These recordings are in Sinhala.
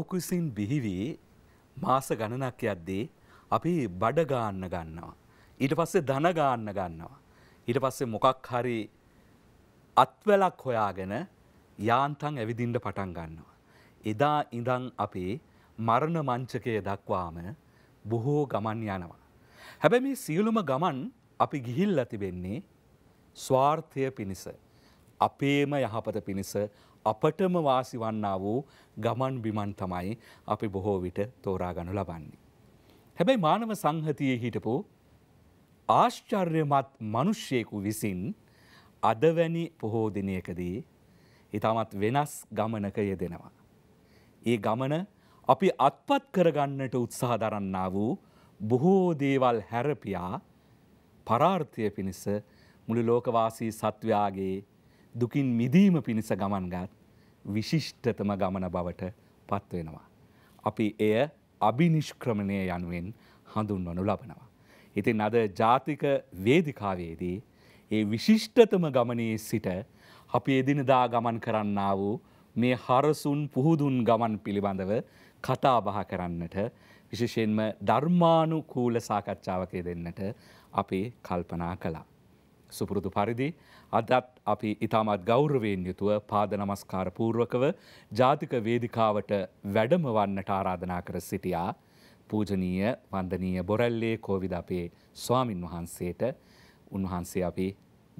මව්කුසින් බිහිවී මාස ගණනක් යද්දී අපි බඩ ගාන්න ගන්නවා. ඊට පස්සේ ධන ගාන්න ගන්නවා. ඊට පස්සේ මොකක් හරි අත්වැලක් හොයාගෙන යාන්තම් ඇවිදින්න පටන් ගන්නවා. එදා ඉඳන් අපේ මරණ මංචකය දක්වාම බොහෝ ගමන් යනවා. හැබැයි මේ සියලුම ගමන් අපි ගිහිල්ලා තිබෙන්නේ ස්වාර්ථය පිණිස අපේම යහපත පිණිස අපටම වාසි වන්නා වූ ගමන් බිමන් තමයි අපි බොහෝ විට තෝරා ගනු ලබන්නේ. හැබැයි මානව සංහතියේ හිටපු ආශ්චර්යමත් මනුෂ්‍යයෙකු විසින් අදවැනි පොහෝ දිනයකදී ඉතාමත් වෙනස් ගමනක යෙදෙනවා. ඒ ගමන අපි අත්පත් කරගන්නට උත්සාහ දරන්නා වූ බොහෝ දේවල් හැරපියා පරාර්ථය පිණිස මුළු ලෝකවාසී සත්වයාගේ දුකින් මිදීම පිණිස ගමන්ගත් විශිෂ්ටතම ගමන බවට පත්වෙනවා. අපි එය අභිනිෂ්ක්‍රමණය යනුවෙන් හඳුන්වනු ලබනවා. ඉතින් අද ජාතික වේදිකාවේදී ඒ විශිෂ්ටතම ගමනයේ සිට අපි එදිනදා ගමන් කරන්න වූ මේ හරසුන් පුහුදුන් ගමන් පිළිබඳව කතාබහ කරන්නට විශෂයෙන්ම ධර්මානු කූල සාකච්ඡාවකය දෙන්නට අපි කල්පනා කලා. සුපුරුදු පරිදි අදත් අපි ඉතාමත් ගෞරවයෙන් යුතුව පාද නමස්කාර පූර්වකව ජාතික වේදිකාවට වැඩමවන්නට ආරාධනා කර සිටියා පූජනීය වන්දනීය බොරැල්ලේ කෝවිද අපේ ස්වාමින් වහන්සේට උන්වහන්සේ අපි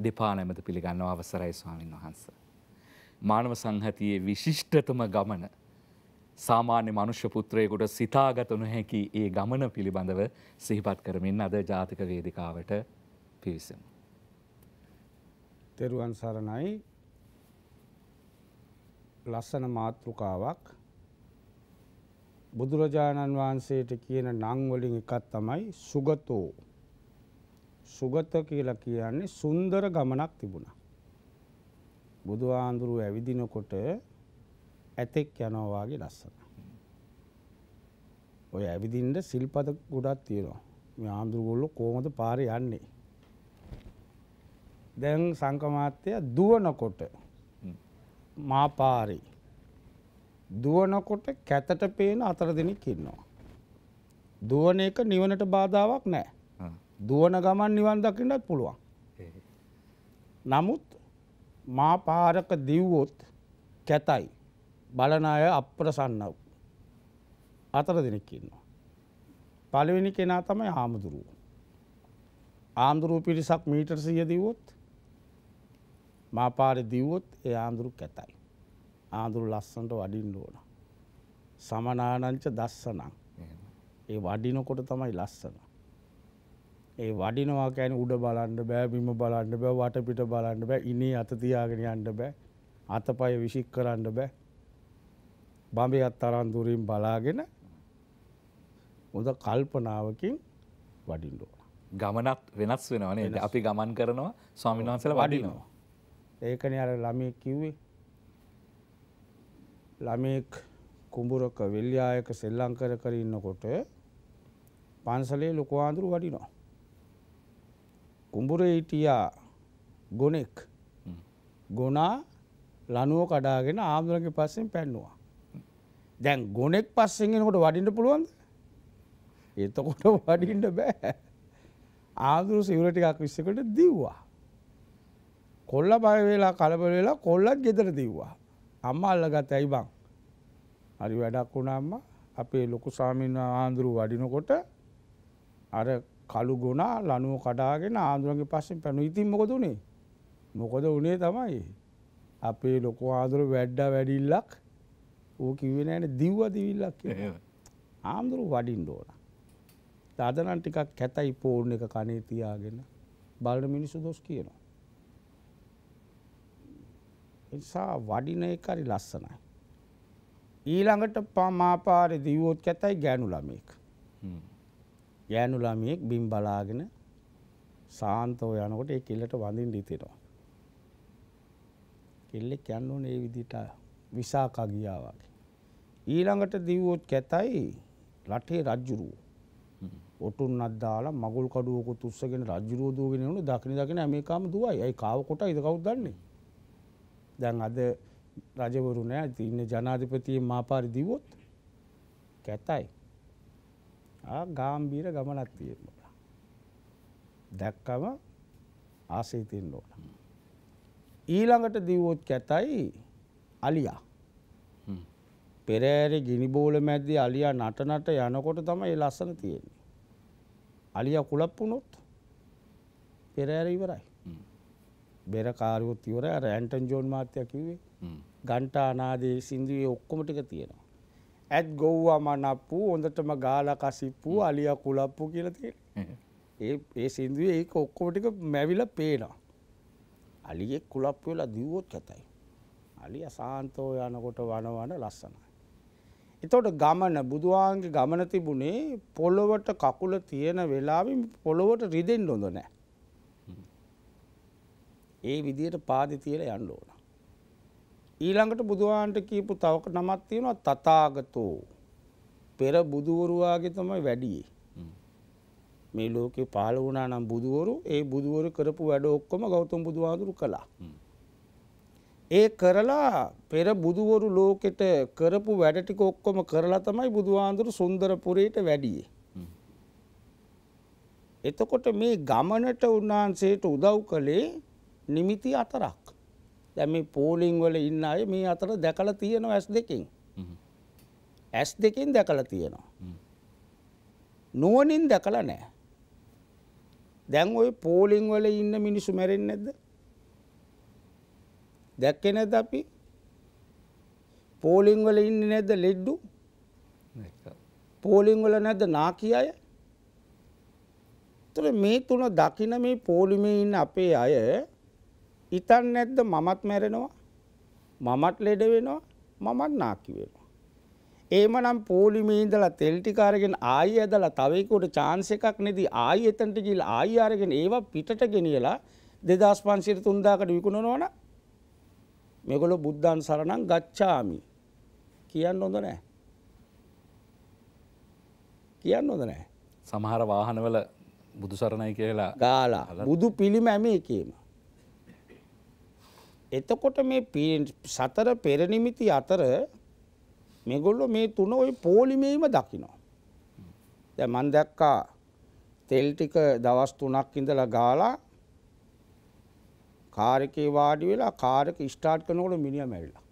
දෙපා නැමත පිළිගන්නව අවසරයි ස්වාමින් වහන්ස. මානව සංහතියේ විශිෂ්ටතම ගමන සාමාන්‍ය මනුෂ්‍ය පුත්‍රයෙකුට සිතාගත නොහැකි ඒ ගමන පිළිබඳව සිහිපත් කරමින් අද ජාතික වේදිකාවට පිවිසමු. තෙරුවන් සරණයි ලස්සන මාතෘකාවක් බුදුරජාණන් වහන්සේට කියන නං වලින් එකක් තමයි සුගතෝ සුගත කියලා කියන්නේ සුන්දර ගමනක් තිබුණා බුදුහාඳුරු ඇවිදිනකොට ඇතෙක් යනවා වාගේ ලස්සන ඔය ඇවිදින්න සිල්පද ගොඩක් තියෙනවා මේ ආඳුරු ගොල්ලෝ කොහොමද පාරේ යන්නේ දැන් සංකමාත්‍යය දුවනකොට මාපාරි දුවනකොට කැතට පේන අතර දෙනෙක් ඉන්නවා. දුවන එක නිවනට බාධාවක් නෑ දුවන ගමන් නිවන් දකින්නත් පුළුවන්. නමුත් මාපාරක දිව්වොත් කැතයි බලන අය අප්‍රසන්නව අතර දෙනෙක් ඉන්නවා. පළවෙනි කෙනා තමයි හාමුදුරුව. ආමුදුරුව පිරිසක් මීටර් සිය දිවොත් මාපාරි දිව්වොත් ඒ ආන්දුරු කැතයි. ආන්දුරු ලස්සන්ට වඩින්න ඕන. සමනානංච දස්සනං. ඒ වඩිනකොට තමයි ලස්සන. ඒ වඩිනවා කැන උඩ බලන්න බෑ බිම බලන්න බෑ වටපිට බලන්න බෑ ඉනේ අතතියාගෙන යන්න බෑ අතපය විශික් කරන්න බෑ බඹයත් තරන් දුරින් බලාගෙන හොඳ කල්පනාවකින් වඩින්න ඕන. ගමනත් වෙනස් වෙනවනේ අපි ගමන් කරනවා ස්වාමින් වහන්සේලා වඩිනවා. ඒකනේ අර ළමයෙක් කිව්වේ. ළමයෙක් කුඹුරක වෙල්යායක සෙල්ලම් කර කර ඉන්නකොට පන්සලේ ලොකු ආඳුරු වඩිනවා. කුඹුරේ හිටියා ගොනෙක් ගොනා ලනුව කඩාගෙන ආමුදුරගේ පස්සෙන් පැන්නවා. දැන් ගොනෙක් පස්සෙන්ගෙනකොට වඩින්න පුළුවන්ද. එතකොට වඩින්ට බෑ ආදුරු සිවරටිකක් විස්සකට දිව්වා. කොල්ල බය වෙලා කලබල වෙලා කොල්ලත් ගෙදර දීවා. අම්මා අල්ලගත් ඇයි බං. හරි වැඩක් වුණාම අපේ ලොකු ස්වාමීන් ආන්දුරු වඩිනකොට අර කළු ගුණා ලනුව කඩාගෙන ආන්දුරන්ගේ පස්සෙන් පැනු ඉතින් මොකද උනේ? මොකද උනේ තමයි. අපේ ලොකු ආදුරු වැඩ්ඩා වැඩිල්ලක් ඌ කිව්වේ නෑනේ දිව්වා දිවිල්ලක් කියලා. ආන්දුරු වඩින්න ඕන. තාදනම් ටිකක් කැතයි පෝර්ණ එක කනේ තියාගෙන බලන මිනිස්සු දොස් කියනවා. නිසා වඩින එක හරි ලස්සනයි. ඊළඟට පමාපාරෙ දිව්වොත් කැතයි ගෑනු ළමයෙක්. ගෑනු ළමයෙක් බිම් බලාගෙන සාන්තව යනකොට ඒ කෙල්ලට වඳින්න හිතෙනවා. කෙල්ලෙක් යන්න ඕනේ ඒ විදිහට විසාකා ගියා වගේ. ඊළඟට දිව්වොත් කැතයි රටේ රජුරුව. ඔටුන්නක් දාලා මගුල් කඩුවකුත් උස්සගෙන රජුරුව දුවගෙන යනු දකින දකින ඇමරිකාම දුවයි. අයි කාව කොටයිද කවුද දන්නේ? දැන් අද රජවරු නෑ ඉන්න ජනාධිපතියෙන් මාපාරි දිවොත් කැතයි. ගාම්බීර ගමනක් තියෙනවා. දැක්කම ආසේතිෙන් ඕන. ඊළඟට දිවෝත් කැතයි අලියා. පෙරෑරි ගිනිබෝල මැද්දි අලියා නටනට යනකොට තම ඒ ලස්සන තියෙන්නේ. අලිය කුලප්පුනොත් පෙරෑර ඉවරයි. බෙර කාරයොත් ඉවර අර ඇන්ටන් ජෝන් මාත්‍යයක් කිවේ ගන්ටා අනාදේ සිින්දුවේ ඔක්කොමටික තියෙනවා. ඇත් ගොව්වා මනප්පු හොඳටම ගාල කසිප්පු අලිය කුලප්පු කියලතිය ඒ ඒ සිින්දුවේ ඒක ඔක්කොමටික මැවිල පේනවා. අලියෙක් කුලප්පු වෙලා දිව්වොත් කැතයි. අලිය සාන්තෝ යනකොට වනවන ලස්සනයි. එතවට ගමන බුදුවාන්ගේ ගමන තිබුණේ පොළොවට කකුල තියෙන වෙලාවින් පොළොවට රිදෙන් ොඳ නෑ. ඒ විදියට පාදි තියලා යන්න ඕන. ඊළඟට බුදුහාන්ට කියපු තවක නමක් තියෙනවා තථාගතෝ. පෙර බුදුවරුවාගේ තමයි වැඩියේ. මේ ලෝකේ පහළ වුණා නම් බුදුවරු ඒ බුදුවරු කරපු වැඩ ඔක්කොම ගෞතම බුදුහාඳුරු කළා. ඒ කරලා පෙර බුදුවරු ලෝකෙට කරපු වැඩ ටික ඔක්කොම කරලා තමයි බුදුහාඳුරු සුන්දරපුරයට වැඩියේ. එතකොට මේ ගමනට උන්වහන්සේට උදව් කළේ නිමිති අතරක් දැම පෝලිං වල ඉන්න අය මේ අතර දැකල තියෙනවා ඇස් දෙකින් ඇස් දෙකින් දැකල තියෙනවා නුවනින් දැකල නෑ දැන් ඔය පෝලිං වල ඉන්න මිනිසු මැරෙන් නැද්ද දැක්කෙ නැද අපි පෝලිං වල ඉන්න නැද්ද ලෙඩ්ඩු පෝලිං වල නැද්ද නාකි අය තුර මේ තුන දකින මේ පෝලිමේ ඉන්න අපේ අය හිතන්නේ නැද්ද මමත් මැරෙනවා මමත් ලෙඩ වෙනවා මමත් නාකි වෙනවා එහෙමනම් පොලිමේ ඉඳලා තෙල් ටික අරගෙන ආයෙ ඇදලා තව එකකට chance එකක් නෙදී ආයෙ එතනට ගිහලා ආයෙ අරගෙන ඒවා පිටට ගෙනියලා 2500 3000කට විකුණනවනම් මේගොල්ලෝ බුද්ධාන් සරණං ගච්ඡාමි කියන්න හොඳ නැහැ කියන්න හොඳ නැහැ සමහර වාහනවල බුදු සරණයි කියලා ගාලා බුදු පිළිම හැම එකේම එතකොට මේ සතර පෙරනිමිති අතර මෙගොල්ලො මේ තුන ඔය පෝලිමේම දකිනවා. දැ මන් දැක්කා තෙල් ටික දවස් තුනක් ඉඳලා ගාලා කාරකේ වාඩි වෙලා කාරක ස්ටාර්ට් කරනකොට මිනිහා මැරිලා.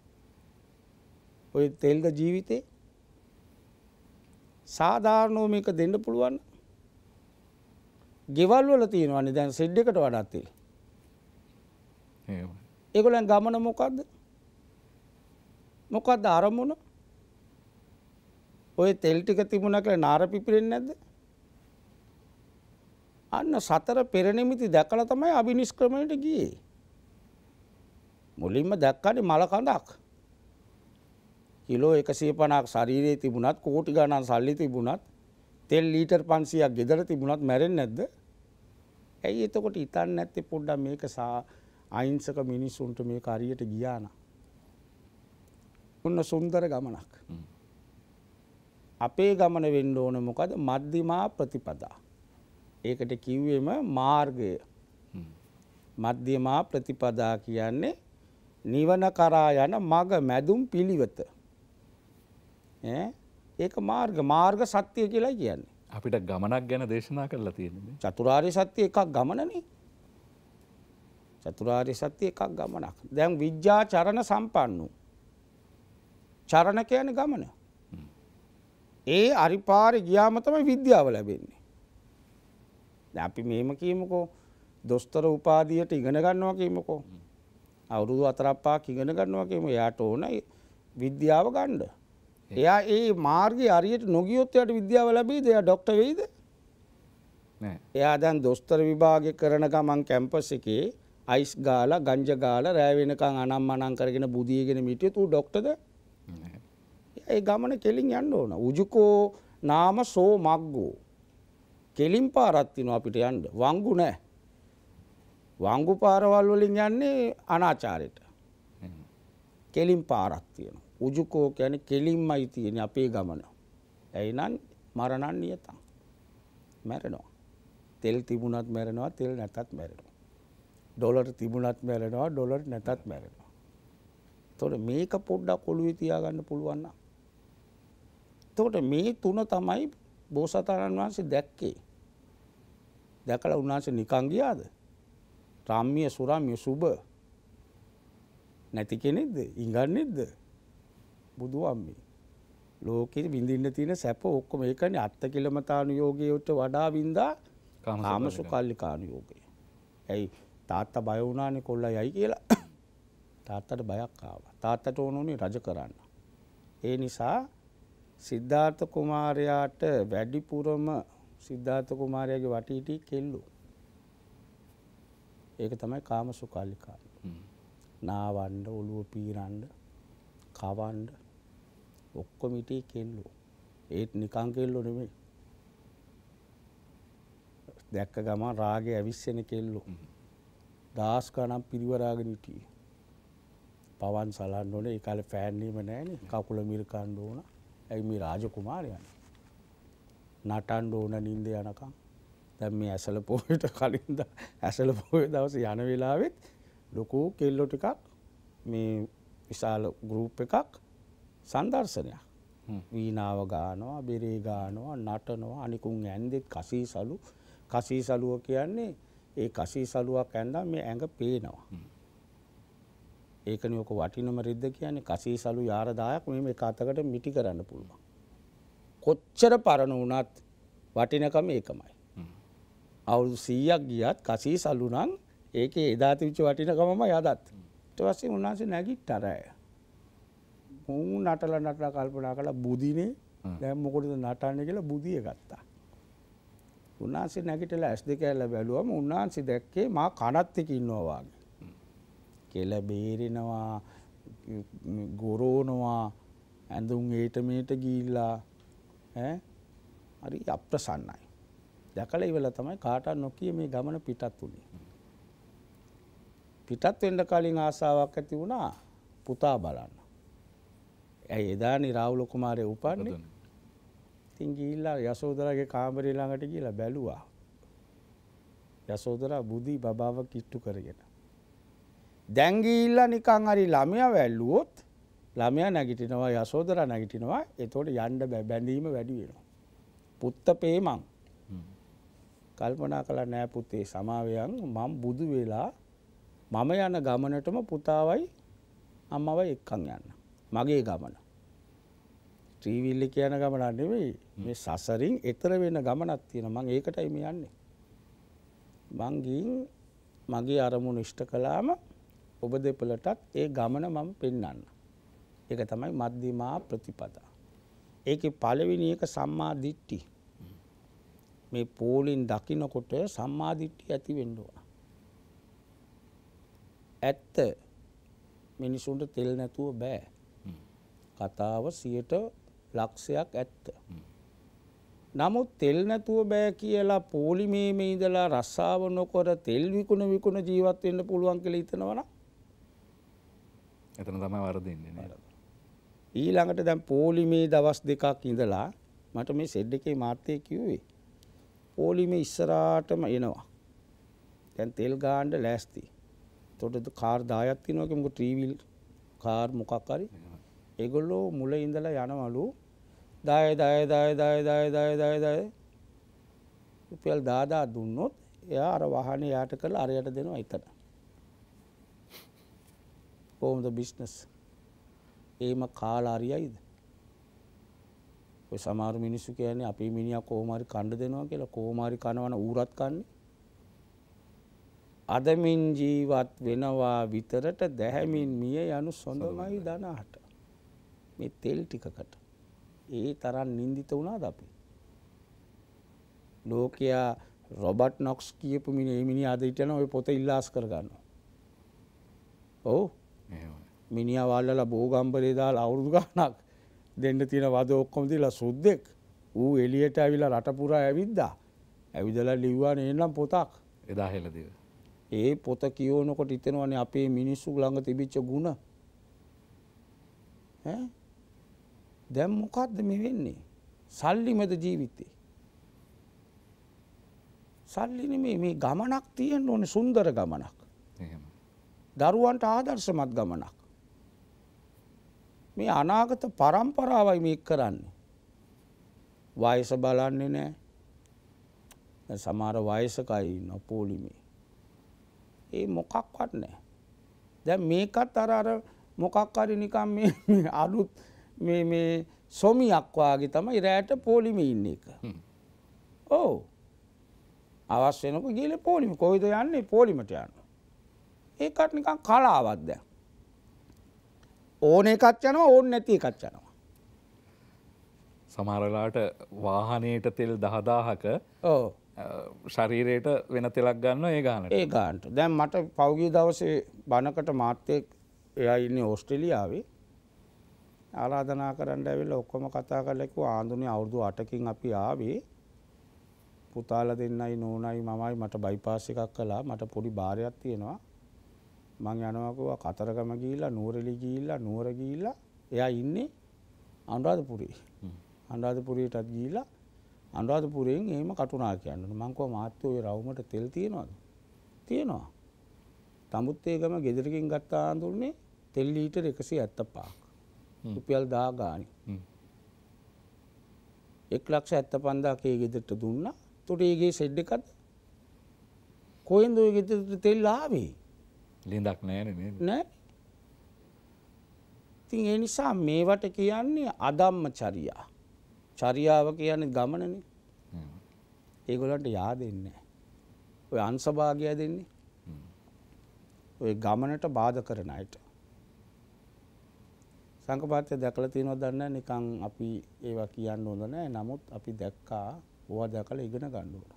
ඔය තෙල්ද ජීවිතේ සාධාරණව මේක දෙන්න පුළුවන්. ගෙවල් වල තියෙනවනේ දැන් සෙඩ් එකට වඩා තෙල්. එහෙම. ඒගොලන් ගමන මොකක්ද මොකක්ද අරමුණ ඔය තෙල්ටික තිබුණ කළ නාර පිපිරෙන් නැද්ද අන්න සතර පෙරණෙමිති දැකල තමයි අභිනිස්ක්‍රමයට ගියේ මුලින්ම දැක්කනි මලකඳක් කිලෝ එකසිය පනක් ශරීරයේ තිබුණත් කෝටි ගණන් සල්ලි තිබුණත් තෙල් ලීටර් පන්සියක් ගෙදර තිබුණත් මැරෙන් නැද්ද ඇයි එතකොට ඉතන්න ඇත්තේ පොඩ්ඩක් මේක සා අයිංසක මිනිස්සුන්ට මේ කාරියට ගියාන. ඔන්න සුන්දර ගමනක්. අපේ ගමන වෙන්න ඕන මොකද මධ්‍යමා ප්‍රතිපදා. ඒකට කිව්වෙම මාර්ගය මධ්‍යමා ප්‍රතිපදා කියන්නේ නිවන කරා යන මග මැදුම් පිළිවෙත. ඒක මාර්ග මාර්ග සත්‍යය කියලා කියන්නේ. අපිට ගමනක් ගැන දේශනා කරලා තියෙන චතුරාරි සත්‍යය එකක් ගමනනේ චතුරාර්ය සත්‍ය එකක් ගමනක්. දැන් විද්‍යා චරණ සම්පන්නු. චරණ කියන්නේ ගමන. ඒ අරිපාරේ ගියාම තමයි විද්‍යාව ලැබෙන්නේ. දැන් අපි මෙහෙම කියමුකෝ දොස්තර උපාධියට ඉගෙන ගන්නවා කියමුකෝ. අවුරුදු 4ක් 5ක් ඉගෙන ගන්නවා කියමු. එයාට ඕන විද්‍යාව ගන්න. එයා ඒ මාර්ගය හරියට නොගියොත් එයාට විද්‍යාව ලැබෙයිද? එයා ડોක්ටර් වෙයිද? නෑ. එයා දැන් දොස්තර විභාගේ කරන ගමන් කැම්පස් එකේ අයිස් ගාල ගංජ ගාල රෑවෙනකං අනම් අනං කරගෙන බුදියගෙන මිටියතු ඩොක්ටද ඒ ගමන කෙලින් යන්න ඕන උජුකෝ නාම සෝ මක්ගෝ කෙලින් පාරත්තිනවා අපිට යන්ඩ වංගු නෑ වංගු පාරවල් වලින් යන්නේ අනාචාරයට කෙලින් පාරත්තියන උජුකෝ යැන කෙලින්ම අයිතියෙන අපේ ගමන ඇයිනන් මරණන් නියතන් මැරෙනවා තෙල් තිබුණත් මැරෙනවා තෙල් නැතත් මැරෙනවා ඩොලර් තිබුණත් මැරෙනවා ඩොලර් නැතත් මැරෙනවා. තොට මේක පොඩ්ඩක් ඔළුවේ තියාගන්න පුළුවන්න. තොට මේ තුන තමයි බෝසතාණන් වහන්සේ දැක්කේ. දැකල උන්වහන්සේ නිකන් ගියාද? රාම්‍ය සුරාම්‍ය සුබ නැති කෙනෙක්ද? ඉඟන්නේක්ද? බුදු අම්මේ. ලෝකෙ විඳින්න තියෙන සැප ඔක්කොම ඒකනේ අත්තිකිලමතාණු යෝගයට වඩා වින්දා කාමසුකල්ලි කාණු යෝගය. ඇයි තාත්තා බය වුණානේ කොල්ලා යයි කියලා. තාත්තට බයක් ආවා. තාත්තට ඕනෝනේ රජ කරන්න. ඒ නිසා සිද්ධාර්ථ කුමාරයාට වැඩිපුරම සිද්ධාර්ථ කුමාරයාගේ වටීටි කෙල්ලු. ඒක තමයි කාම සුකල්ලිකා. නාවන්ඩ ඔළුව පීරන්ඩ කවන්ඩ ඔක්කොමිටේ කෙල්ලු. ඒත් නිකං කෙල්ලු නෙමේ. දැක්ක ගමන් රාගේ ඇවිස්සෙන කෙල්ලු. දහස් ගණන් පිරිවරාගෙන හිටියේ. පවන් සලන්න ඕනේ ඒ කාලේ ෆෑන් එහෙම නැහැනේ. කකුල මිර කන්න ඕන. ඇයි මේ රාජකුමාරයන්? නටන්න ඕන නිින්ද යනකම්. දැන් මේ ඇසල පොයට කලින්ද ඇසල පොය දවසේ යන වෙලාවෙත් ලොකු කෙල්ලෝ ටිකක් මේ විශාල ගෲප් එකක් සම්දර්ශනයක්. වීනාව ගානවා, බෙරේ ගානවා, නටනවා, අනිකුන් ඇන්දෙත් කසී සලු. කසී සලුව කියන්නේ ඒ කසී සලුවක් ඇන්දා මේ ඇඟ පේනවා. ඒකනේ ඔක වටිනම රිද්ද කියන්නේ කසී සලු යාරදායක් මෙහෙම එක අතකට මිටි කරන්න පුළුවන්. කොච්චර පරණ වුණත් වටිනකම ඒකමයි. අවුරුදු 100ක් ගියත් කසී සලු නම් ඒකේ එදා තිබිච්ච වටිනකමම යදත්. ඊට පස්සේ උන්වහන්සේ නැගිටතරය. මූ නටලා නටලා කල්පනා කළා බුදිනේ දැන් මොකටද නටන්නේ කියලා බුදිය ගත්තා. උන්වහන්සේ නැගිටලා ඇස් දෙක ඇල්ල බැලුවම උන්වහන්සේ දැක්කේ මා කනත් එක ඉන්නවා වාගේ. කෙල බේරෙනවා, ගොරෝනවා, ඇඳුම් ඒට මේට ගිහිල්ලා ඈ හරි අප්‍රසන්නයි. දැකලා ඉවලා තමයි කාටවත් නොකිය මේ ගමන පිටත් වුනේ. පිටත් වෙන්න කලින් ආසාවක් ඇති වුණා පුතා බලන්න. ඇයි එදානි රාහුල කුමාරය උපන්නේ ඉතින් ගිහිල්ලා යසෝදරාගේ කාමරේ ළඟට ගිහිල්ලා බැලුවා. යසෝදරා බුදි බබාව කිට්ටු කරගෙන. දැන් ගිහිල්ලා නිකන් හරි ළමයා වැල්ලුවොත් ළමයා නැගිටිනවා යසෝදරා නැගිටිනවා. එතකොට යන්න බැඳීම වැඩි වෙනවා. පුත්ත පේමං. කල්පනා කළ නෑ පුතේ සමාවයන් මම බුදු වෙලා මම යන ගමනටම පුතාවයි අම්මවයි එක්කන් යන්න. මගේ ගමන. ත්‍රීවිල්ලි කියන ගමන නෙවෙයි මේ සසරින් එතර වෙන ගමනක් තියෙනවා මම ඒකටයි මේ යන්නේ මං ගින් මගේ අරමුණු ඉෂ්ට කළාම ඔබ දෙපළටත් ඒ ගමන මම පෙන්වන්න ඒක තමයි මධ්‍යමා ප්‍රතිපදා ඒකේ පළවෙනි එක සම්මා දිට්ඨි මේ පෝලින් දකින්නකොට සම්මා දිට්ඨි ඇති වෙන්න ඕන ඇත්ත මිනිසුන්ට තෙල් නැතුව බෑ කතාව සියට ලක්ෂයක් ඇත්ත. නමුත් තෙල් නැතුව බෑ කියලා පෝලිමේම ඉඳලා රස්සාාව නොකොර තෙල් විකුණ විකුණ ජීවත්වෙන්න පුළුවන් කළ ඉතනවන එතන තම වරදන්නේ ඊළඟට දැම් පෝලිමේ දවස් දෙකක් ඉඳලා මට මේ සෙඩ් එකේ මාර්තය කිව්වේ පෝලිම ඉස්සරාටම එනවා තැන් තෙල් ගාන්ඩ ලෑස්ති තොට කාර් දායක්ති නොකමක ට්‍රීවිල් කාර් මොකක්කරි එගොල්ලෝ මුල ඉඳලා යනවලු දාය දාය දාය දාය දාය දාය දාය දාය රුපියල් 10000 දුන්නොත් එයා අර වාහනේ යාට කරලා අරයට දෙනවා එතන. කොහොමද බිස්නස්? ඒම කාලා හරියයිද? ඔය සමහර මිනිස්සු කියන්නේ අපේ මිනිහා කොහොම හරි කන්න දෙනවා කියලා කොහොම හරි කනවන ඌරත් කන්නේ. අදමින් ජීවත් වෙනවා විතරට දැහැමින් මිය යනු සොඳමයි දනාට. මේ තෙල් ටිකකට ඒ තරම් නින්දිත වුණාද අපි. ලෝකයා රොබට් නොක්ස් කියපු මිනි මිනි අද හිටන ඔය පොත ඉල්ලාස් කරගන්න. ඔවු මිනිිය වල්ලලා බෝගම්බලේ දාල් අවුරුදු ගානක් දෙන්න තියෙන වද ඔක්කොමතිලා සුද්දෙක් ඌ එලියට ඇවිලා රටපුරා ඇවිද්දා ඇවිදලා ලිව්වා නේනම් පොතක් එදා හෙලදිව. ඒ පොත කියෝනකොට ඉතනවනේ අපේ මිනිස්සු ළඟ තිබිච්ච ගුණ ඈ දැම් මොකක්ද මේ වෙන්නේ සල්ලිමද ජීවිතේ. සල්ලින මේ ගමනක් තියෙන් ඕන සුන්දර ගමනක් දරුවන්ට ආදර්ශමත් ගමනක් මේ අනාගත පරම්පරාවයි මේ කරන්නේ වයස බලන්නේ නෑ සමාර වයසකයි නොපෝලිමේ ඒ මොකක්වත් නෑ දැ මේකත් අර අර මොකක් අරි නිකම් අලුත් මේ සොමියක්වාගේ තමයි රෑට පෝලිමි ඉන්න එක. ඕ අවස්්‍යනක ගීල පෝලිමි කොයිද යන්නේ පෝලිමට යන්න. ඒකට නිකන් කලාවත්ද. ඕන එකත් යනවා ඕන්න නැති එකත් යනවා. සමහරලාට වාහනයට තෙල් දහදාහක ශරීරයට වෙන තෙලක් ගන්න ඒ ගාන ඒ ගාන්ට දැන් මට පෞගී දවසේ බණකට මාත්‍යයෙක් එයා ඉන්න ඕස්ට්‍රලියාවේ ආරාධනා කරන්න ඇවිල්ලා ඔක්කොම කතා කරලා කිව්වා ආඳුනේ අවුරුදු 8කින් අපි ආවේ පුතාලා දෙන්නයි නෝනයි මමයි මට බයිපාස් එකක් කළා මට පොඩි බාරයක් තියෙනවා මං යනවා කිව්වා කතරගම ගිහිල්ලා නුවරඑළි ගිහිල්ලා නුවර ගිහිල්ලා එයා ඉන්නේ අනුරාධපුරේ අනුරාධපුරේටත් ගිහිල්ලා අනුරාධපුරයෙන් එහෙම කටුනා කියන්නේ මං කිව්වා මාත්‍යෝ ඒ රවුමට තෙල් තියෙනවද තියෙනවා තමුත් ඒකම ගෙදරකින් ගත්ත ආඳුනේ තෙල් ලීටර් 175ක් රුපියල් දාගාන එක් ලක්ෂ ඇත්ත පන්දාකේ ගෙදරට දුන්න තොට ඒගේ සෙඩ්ඩ එකත් කොයෙන් දුව ගෙතට තෙල් ආවේ ලිඳක් නෑන නෑ ඉතින් ඒ නිසා මේවට කියන්නේ අදම්ම චරියා චරියාව කියන්නේ ගමනන ඒගොලන්ට යා දෙන්න ඔය අන්සභාගය දෙන්නේ ඔය ගමනට බාධ කරන අයට සංකපාතය දැකලා තියෙනවද දන්නේ නැහැ නිකන් අපි ඒවා කියන්න හොඳ නැහැ නමුත් අපි දැක්කා ඕවා දැකලා ඉගෙන ගන්න ඕන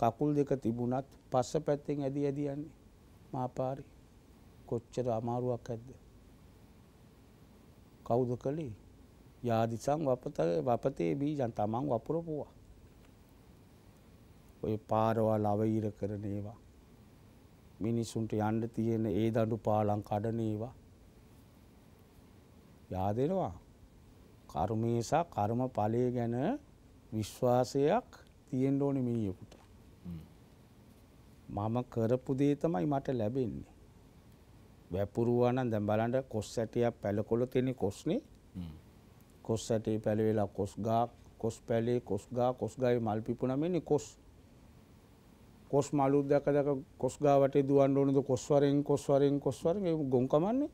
කකුල් දෙක තිබුණත් පස්ස පැත්තෙන් ඇදි ඇදි යන්නේ මාපාරි කොච්චර අමාරුවක් ඇද්ද කවුද කළේ යාදිසං වපත වපතේ බීජන් තමන් වපුරපුවා ඔය පාරවල් අවීර කරන ඒවා මිනිසුන්ට යන්න තියෙන ඒ දඬු පාලම් කඩන ඒවා yaadenowa කර්මය සහ කර්ම ඵලය ගැන විශ්වාසයක් තියෙන්න ඕනේ මිනිහෙකුට. මම කරපු දේ තමයි මට ලැබෙන්නේ. වැපුරුවා නම් දැන් බලන්න කොස් ඇටියක් පැලකොළ තියෙන කොස්නේ. කොස් ඇටේ පැලවිලා කොස් ගා කොස් පැලේ කොස් ගා කොස් ගාවේ මල් පිපුණා මෙන්නේ කොස්. කොස් මලු දැක දැක කොස් ගා වටේ දුවන්න ඕනද කොස් වරෙන් කොස් වරෙන් කොස් වරෙන් ගොන් කමන්නේ.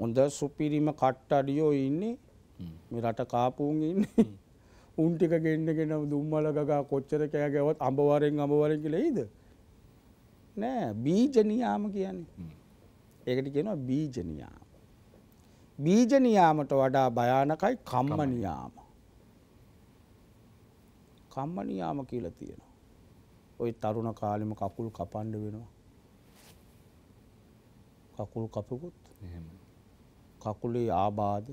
හොඳ සුපිරිම කට්ටඩියෝ ඉන්නේ මේ රට කාපුන් ඉන්නේ උන්ටික ගෙන්න්නගෙන දුම්මල ගගා කොච්චර කෑ ගැවත් අඹවරෙන් අඹවරෙන් කියලෙයිද නෑ බීජනියාම කියන්නේ ඒකට කියනවා බීජනියාම බීජනියාමට වඩා භයානකයි කම්මනියාම කම්මනියාම කියලා තියෙනවා ඔය තරුණ කාලෙම කකුල් කපන්ඩ වෙනවා කකුල් කපකුත් එහෙම කකුලේ ආබාධ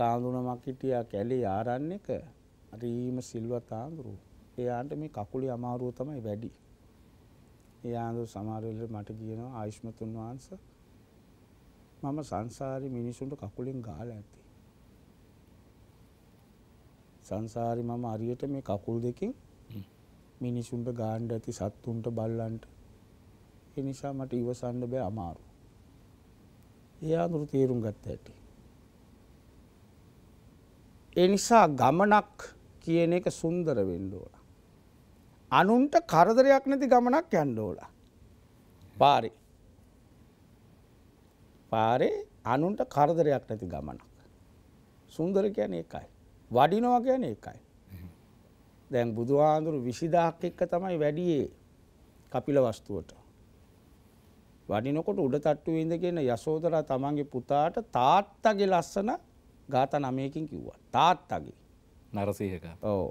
කාඳුනමක් හිටියා කැලේ ආරන්න එක රීම සිල්වත් ආඳුරු එයාන්ට මේ කකුලේ අමාරුව තමයි වැඩි ඒ ආඳුරු සමාරවල මට කියනවා ආයුෂ්මතුන් වහන්ස මම සංසාරි මිනිසුන්ට කකුලෙන් ගාල ඇති සංසාරි මම අරියට මේ කකුල් දෙකින් මිනිසුන්ට ගාණ්ඩ ඇති සත්තුන්ට බල්ලන්ට එනිසා මට ඉවසන්න බෑ අමාරු ඒ අඳුරු තේරුම් ගත්ත හැටි. ඒ නිසා ගමනක් කියන එක සුන්දර වෙන්න ඕන. අනුන්ට කරදරයක් නැති ගමනක් යන්න ඕන. පාරේ. පාරේ අනුන්ට කරදරයක් නැති ගමනක්. සුන්දර කියන්නේ ඒකයි. වඩිනවා කියන්නේ ඒකයි. දැන් බුදුහාඳුරු 20000ක් එක්ක තමයි වැඩියේ කපිල වස්තුවට. වඩිනකොට උඩ තට්ටුවේ ඉඳගෙන යශෝදරා තමන්ගේ පුතාට තාත්තගේ ලස්සන ගාත නමයකින් කිව්වා. තාත්තගේ. නරසීහක. ඔව්.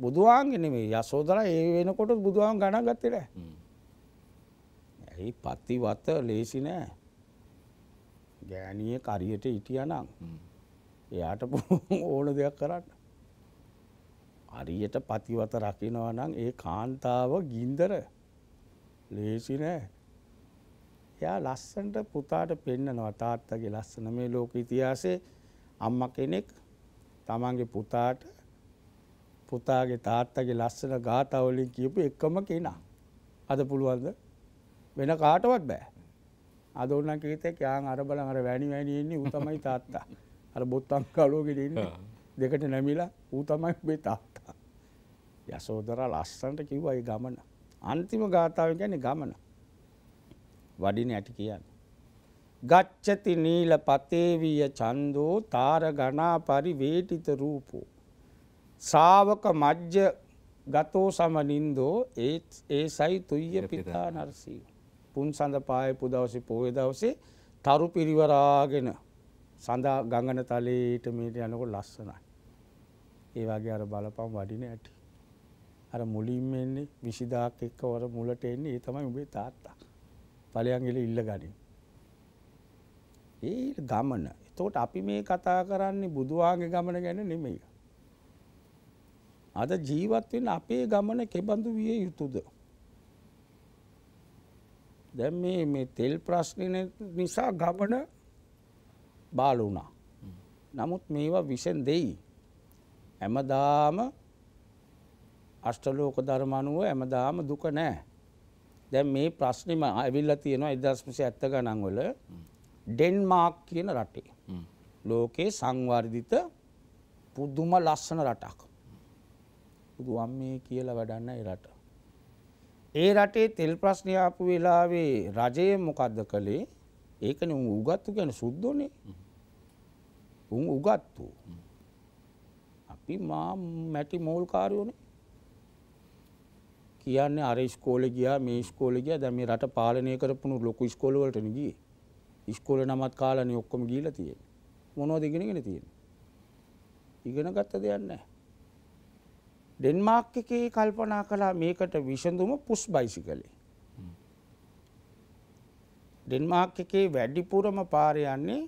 බුදුහාන්ගේ නෙමෙයි යශෝදරා ඒ වෙනකොට බුදුහාන් ගණන් ගත්තේ නැහැ. ඇයි පතිවත ලේසි නෑ. ගෑණියෙක් හරියට හිටියානම් එයාට ඕන දෙයක් කරන්න. හරියට පතිවත රකින්නවා නම් ඒ කාන්තාව ගින්දර ලේසි නෑ. එයා ලස්සන්ට පුතාට පෙන්නනවා තාත්තගේ ලස්සන මේ ලෝක ඉතිහාසේ අම්ම කෙනෙක් තමන්ගේ පුතාට පුතාගේ තාත්තගේ ලස්සන ගාතවලින් කියපු එක්කම කෙනා අද පුළුවන්ද වෙන කාටවත් බෑ අද ඔන්න කීතෙක් යාන් අර බලන් අර වැනි වැනි ඉන්නේ ඌ තමයි තාත්තා අර බොත්තම් කලෝගෙන ඉන්නේ දෙකට නැමිලා ඌ තමයි මේ තාත්තා යසෝදරා ලස්සන්ට කිව්වා ඒ ගමන අන්තිම ගාථාව කියන්නේ ගමන වඩින ඇති කියන්නේ. ගච්ඡති නීල පතේවිය චන්දෝ තාර ගණා පරිවේටිත රූපෝ. ශාවක මජ්ජ ගතෝ සමනින්දෝ ඒත් ඒ සයි තුයිය පිතා නරසී. පුන් සඳ පාය පුදවසි පෝය දවසේ තරු පිරිවරාගෙන සඳහා ගඟන තලේට මේට යනකොට ලස්සනයි. ඒ වගේ අර බලපම් වඩින ඇට. අර මුලින්ම එන්නේ විසිදාක් එක්කවර මුලට එන්නේ ඒ තමයි උඹේ තාත්තා. පලයන්ගෙල ඉල්ල ගනි. ඒ ගමන තෝට අපි මේ කතා කරන්නේ බුදුවාගේ ගමන ගැන නෙමෙයි. අද ජීවත්වෙන් අපේ ගමන කෙබඳු විය යුතුද. දැම් මේ තෙල් ප්‍රශ්නන නිසා ගමන බාල වුණා. නමුත් මේවා විසෙන් දෙයි. ඇමදාම අෂ්ටලෝක ධර්මණුව ඇමදාම දුක නෑ. දැන් මේ ප්‍රශ්නෙම ඇවිල්ලා තියෙනවා 1970 ගණන් වල ඩෙන්මාර්ක් කියන රටේ. ලෝකේ සංවර්ධිත පුදුම ලස්සන රටක්. බුදුන් මේ කියලා වැඩන්න ඒ රට. ඒ රටේ තෙල් ප්‍රශ්නය ආපු වෙලාවේ රජය මොකද්ද කළේ? ඒකනේ උන් උගත්තු කියන්නේ සුද්ධෝනේ. උන් උගත්තු. අපි මා මැටි මෝල් කාර්යෝනේ. කියන්නේ අර ඉස්කෝලේ ගියා මේ ඉස්කෝලේ ගියා දැන් මේ රට පාලනය කරපුණු ලොකු ඉස්කෝල වලට නෙගියේ. ඉස්කෝලේ නමත් කාලානේ ඔක්කොම ගිහිලා තියෙන්නේ. මොනවද ඉගෙනගෙන තියෙන්නේ? ඉගෙන ගත්ත දෙයක් නැහැ. ඩෙන්මාර්ක් එකේ කල්පනා කළා මේකට විසඳුම පුෂ් බයිසිකලේ. ඩෙන්මාර්ක් එකේ වැඩිපුරම පාර යන්නේ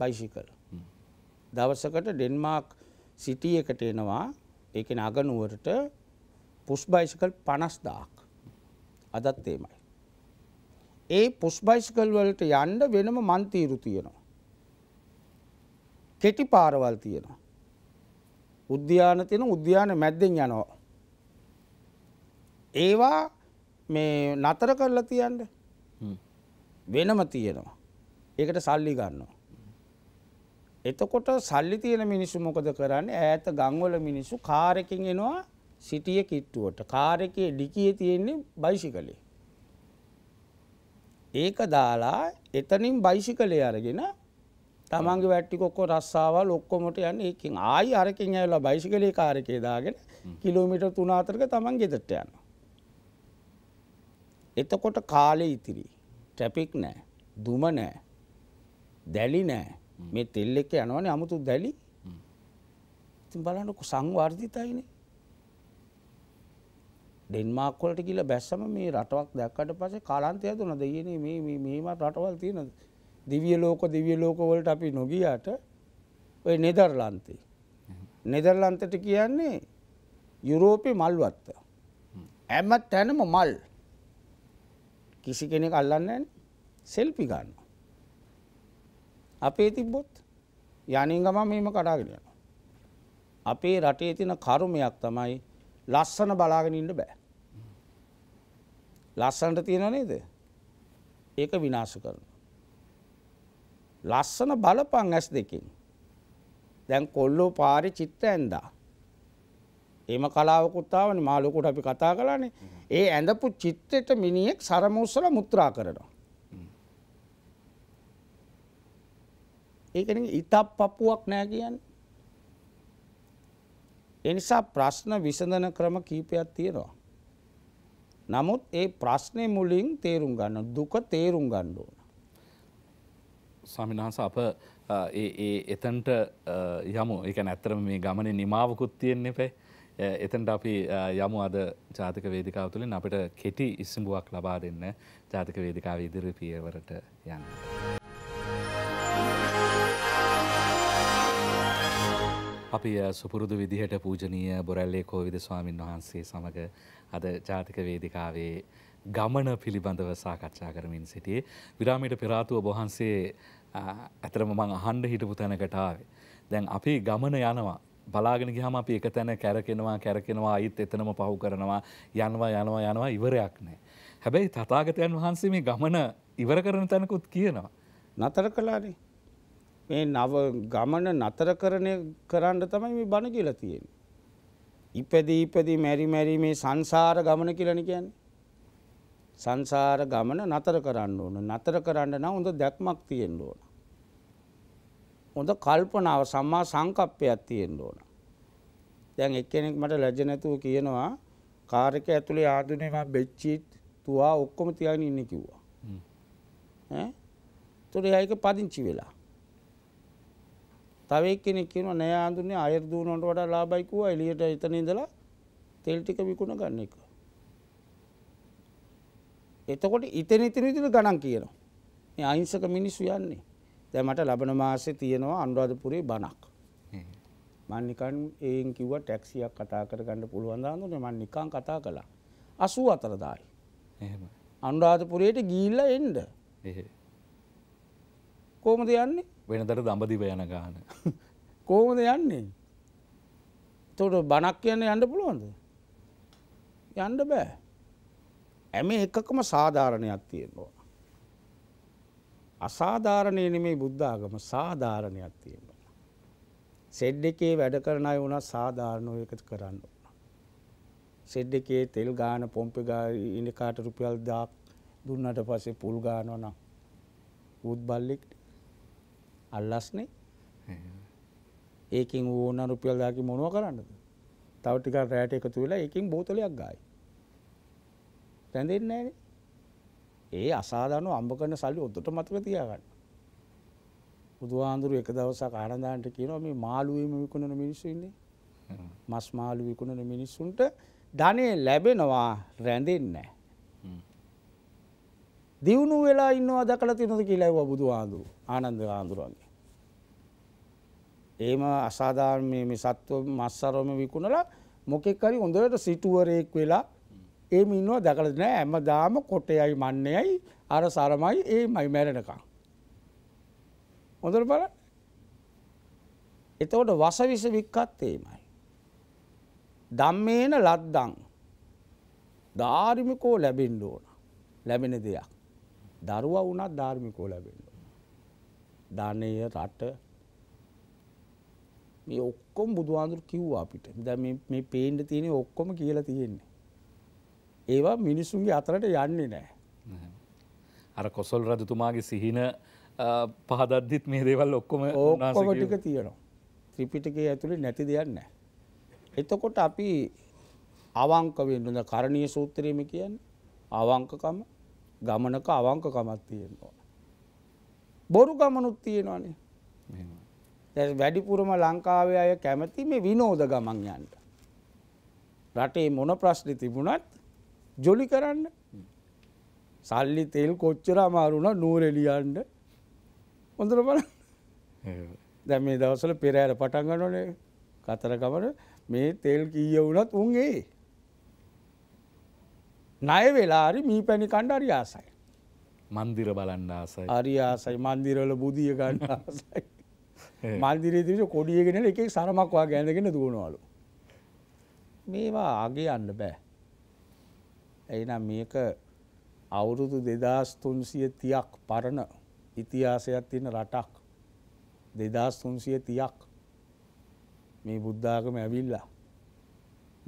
බයිසිකල. දවසකට ඩෙන්මාර්ක් සිටි එකට එනවා ඒ කියන්නේ අගනුවරට පුස් බයිසිකල් පනස්දාක් අදත් ඒමයි. ඒ පුස් බයිසිකල් වලට යන්ඩ වෙනම මන්තීරු තියෙනවා. කෙටි පාරවල් තියෙනවා. උද්‍යාන තියෙන උද්‍යාන මැද්දෙන් යනවා. ඒවා මේ නතර කරලා තියන්ට වෙනම තියෙනවා. ඒකට සල්ලි ගන්නවා. එතකොට සල්ලි තියෙන මිනිස්සු මොකද කරන්න ඈත ගංවල මිනිස්සු කාරකින් එනවා සිටිය කිට්ටුවට කාර් එකේ ඩිකියේ තියෙන්නේ බයිසිකලේ. ඒක දාලා එතනින් බයිසිකලේ අරගෙන තමන්ගේ වැට්ටිකොක්කො රස්සාවල් ඔක්කොමට යන්න එකින් ආයි අරකින් ඇල්ලා බයිසිකලේ කාරකේ දාගෙන කිලෝමිට තුනාතරක තමන් ගෙදට යන්න. එතකොට කාලෙ ඉතිරි ටැපික් නෑ දුම නෑ දැලි නෑ මේ තෙල්ලෙක යනවන අමුතු දැලි ඉතින් බලන්නක සංවර්ධිතයිනේ ඩෙන්මාර්ක් වලට කියලා බැස්සම මේ රටවක් දැක්කට පස්සේ කාලාන්තය දුනද ඊනේ මේ මේ මෙහෙම රටවල් තියෙනද දිව්‍ය ලෝක දිව්‍ය ලෝක වලට අපි නොගියාට ඔය නෙදර්ලන්තේ නෙදර්ලන්තට කියන්නේ යුරෝපේ මල් වත්ත හැම තැනම මල් කිසි කෙනෙක් අල්ලන්නේ නැහැ සෙල්ෆි ගන්නවා අපේ තිබ්බොත් යන්නේ ගම මේම කඩාගෙන යනවා අපේ රටේ තියෙන කර්මයක් තමයි ලස්සන බලාගෙන ඉන්න බෑ. ලස්සනට තියෙන නේද ඒක විනාශ කරන. ලස්සන බලපං ඇස් දෙකින් දැන් කොල්ලෝ පාරි චිත්ත ඇන්දා. එම කලාවකුත්තාවන මාලොකුට අපි කතා කලානේ ඒ ඇඳපු චිත්තෙට මිනිියෙක් සරමුස්සල මුත්‍රා කරනවා. ඒක ඉතප් පපුුවක් නෑ කියන්න. එනිසා ප්‍රශ්න විසඳන ක්‍රම කීපයක් තියෙනවා. නමුත් ඒ ප්‍රශ්නය මුලින් තේරුම් ගන්න දුක තේරුම් ගණ්ඩ ඕන. සමිනාස අප ඒ එතන්ට යමු එක නැත්තරම මේ ගමන නිමාවකුත් තියෙන්නේ පැ එතන්ට අපි යමු අද ජාතික වේදිකාව තුළින් අපට කෙටි ඉස්සඹුවක් ලබා දෙන්න ජාතික වේදිකාව ඉදිරි පියවරට යන්න. අපි සුපුරුදු විදිහට පූජනීය බොරැල්ලේ කෝවිද ස්වාමින් වහන්සේ සමඟ අද ජාතික වේදිකාවේ ගමන පිළිබඳව සාකච්ඡා කරමින් සිටියේ. විරාමයට පෙරාතුව බොහන්සේ ඇතරම මං අහන්ඩ හිටපු තැනකටාවේ. දැන් අපි ගමන යනවා. බලාගෙන ගහම අපි එක තැන කැරකෙනවා කැරකෙනවා අයිත් එතනම පහු කරනවා යනවා යනවා යනවා ඉවරයක් නෑ. හැබැයි තතාගතයන් වහන්සේ මේ ගමන ඉවර කරන තැනකුත් කියනවා. නතර කලානේ. මේ නව ගමන නතර කරණය කරන්න තමයි මේ බණ කියලා තියෙන්නේ. ඉපදී ඉපදී මැරි මැරි මේ සංසාර ගමන කියලානේ කියන්නේ. සංසාර ගමන නතර කරන්න ඕන. නතර කරන්න නම් හොඳ දැක්මක් තියෙන්න ඕන. හොඳ කල්පනාව සම්මා සංකප්පයක් තියෙන්න ඕන. දැන් එක්කෙනෙක් මට ලැජ්ජ නැතුව කියනවා කාර් එක ඇතුලේ ආදුනේ මම බෙච්චිත් තුවා ඔක්කොම තියාගෙන ඉන්නේ කිව්වා. ඈ? ඒතොර එයා ඒක පදිංචි වෙලා. තව එක්කෙනෙක් කියනවා නෑ ආඳුනේ අයර් දුවනට වඩා ලාභයි කිව්වා එළියට එතන ඉඳලා තෙල් ටික විකුණ ගන්න එක. එතකොට ඉතන ඉතන ඉතන ගණන් කියනවා. මේ අහිංසක මිනිස්සු යන්නේ. දැන් මට ලබන මාසේ තියෙනවා අනුරාධපුරේ බණක්. මම නිකන් ඒෙන් කිව්වා ටැක්සියක් කතා කරගන්න පුළුවන් දාන්නුනේ මම නිකන් කතා කළා. 84000යි. එහෙම. අනුරාධපුරයට ගිහිල්ලා එන්න. කොහොමද යන්නේ? වෙනදට දඹදිව යන ගාන. කොහොමද යන්නේ. තොට බණක් කියන්න යන්න පුළුවන්ද. යන්න බෑ. ඇම එකකම සාධාරණයක් තියෙනවා. අසාධාරණය නෙමේ බුද්ධාගම සාධාරණයක් තියෙනවා. සෙඩ් එකේ වැඩ කරන අය වුණා සාධාරණෝ එකතු කරන්න. සෙඩ් එකේ තෙල් ගාන පොම්පි ඉනිකාට රුපියල් දාක් දුන්නට පසේ පුල් ගානවනම් උත් බල්ලෙක්ට අල්ලස්නේ ඒකින් ඕන රුපියල් දාකි මොනව කරන්නද තව ටිකක් රැට එකතු වෙලා ඒකින් බෝතලයක් ගායි රැඳෙන්නේ නැහැ ඒ අසාධාරණව අම්බ කරන සල්ලි උඩට මතක තියාගන්න බුදුහාඳුරු එක දවසක් ආනන්දයන්ට කියනවා මේ මාළුවේම විකුණන මිනිස්සු ඉන්නේ මස් මාළු විකුණන මිනිස්සුන්ට ධනෙ ලැබෙනවා රැඳෙන්නේ නැහැ දියුණු වෙලා ඉන්නවා දකලා තියෙනවද කියලා ඇහුවා බුදු ආඳුරු ආනන්ද ආඳුරුවන්ගේ. එහෙම අසාධාරණ මේ මේ සත්ව මස්සරම විකුණලා මොකෙක් හරි හොඳට සිටුවරයෙක් වෙලා එහෙම ඉන්නවා දකලා නෑ හැමදාම කොටයයි මන්නේයි අර සරමයි ඒමයි මැරෙනකම්. හොඳට බලන්න. එතකොට වසවිස වික්කත් එහෙමයි. ධම්මේන ලද්දං ධාර්මිකෝ ලැබෙන්න ඕන. ලැබෙන දෙයක්. දරුවා වුණත් ධාර්මිකෝ ලැබෙන්න. ධනය රට මේ ඔක්කොම බුදුහාඳුර කිව්වා අපිට. දැන් මේ පේන්න තියෙන ඔක්කොම කියලා තියෙන්නේ. ඒවා මිනිසුන්ගේ අතරට යන්නේ නැහැ. අර කොසල් රජතුමාගේ සිහින පහදද්දිත් මේ දේවල් ඔක්කොම ඔක්කොම ටික තියෙනවා. ත්‍රිපිටකයේ ඇතුලේ නැති දෙයක් නැහැ. එතකොට අපි අවංක වෙන්න ඕන කරණීය සූත්‍රයේම කියන්නේ අවංකකම ගමනක අවංකකමත් තියෙනවා. බොරු ගමනුත් තියෙනවානේ වැඩිපුරම ලංකාවේ අය කැමති මේ විනෝද ගමන් යන්ට. රටේ මොන ප්‍රශ්නි තිබුණත් ජොලි කරන්න සල්ලි තෙල් කොච්චර අමාරුණ නූරෙලියන්ඩ හොඳර බල දැ මේ දවසල පෙරෑර පටන්ගනනේ කතර ගමන මේ තෙල් කීය වුනත් උන්ගේ ණය වෙලාරි මී පැණි කණ්ඩ අරි ආසයි. මන්දිර බලන්න ආසයි. අරි ආසයි මන්දිරවල බුදිය ගන්න ආසයි. මන්දිරේ තිබිච්ච කොඩියගෙන එක එක සරමක් වගේ ඇඳගෙන දුවනවලු. මේවා අගේ යන්න බෑ. එහෙනම් මේක අවුරුදු 2330ක් පරණ ඉතිහාසයක් තියෙන රටක් 2330ක් මේ බුද්ධාගම ඇවිල්ලා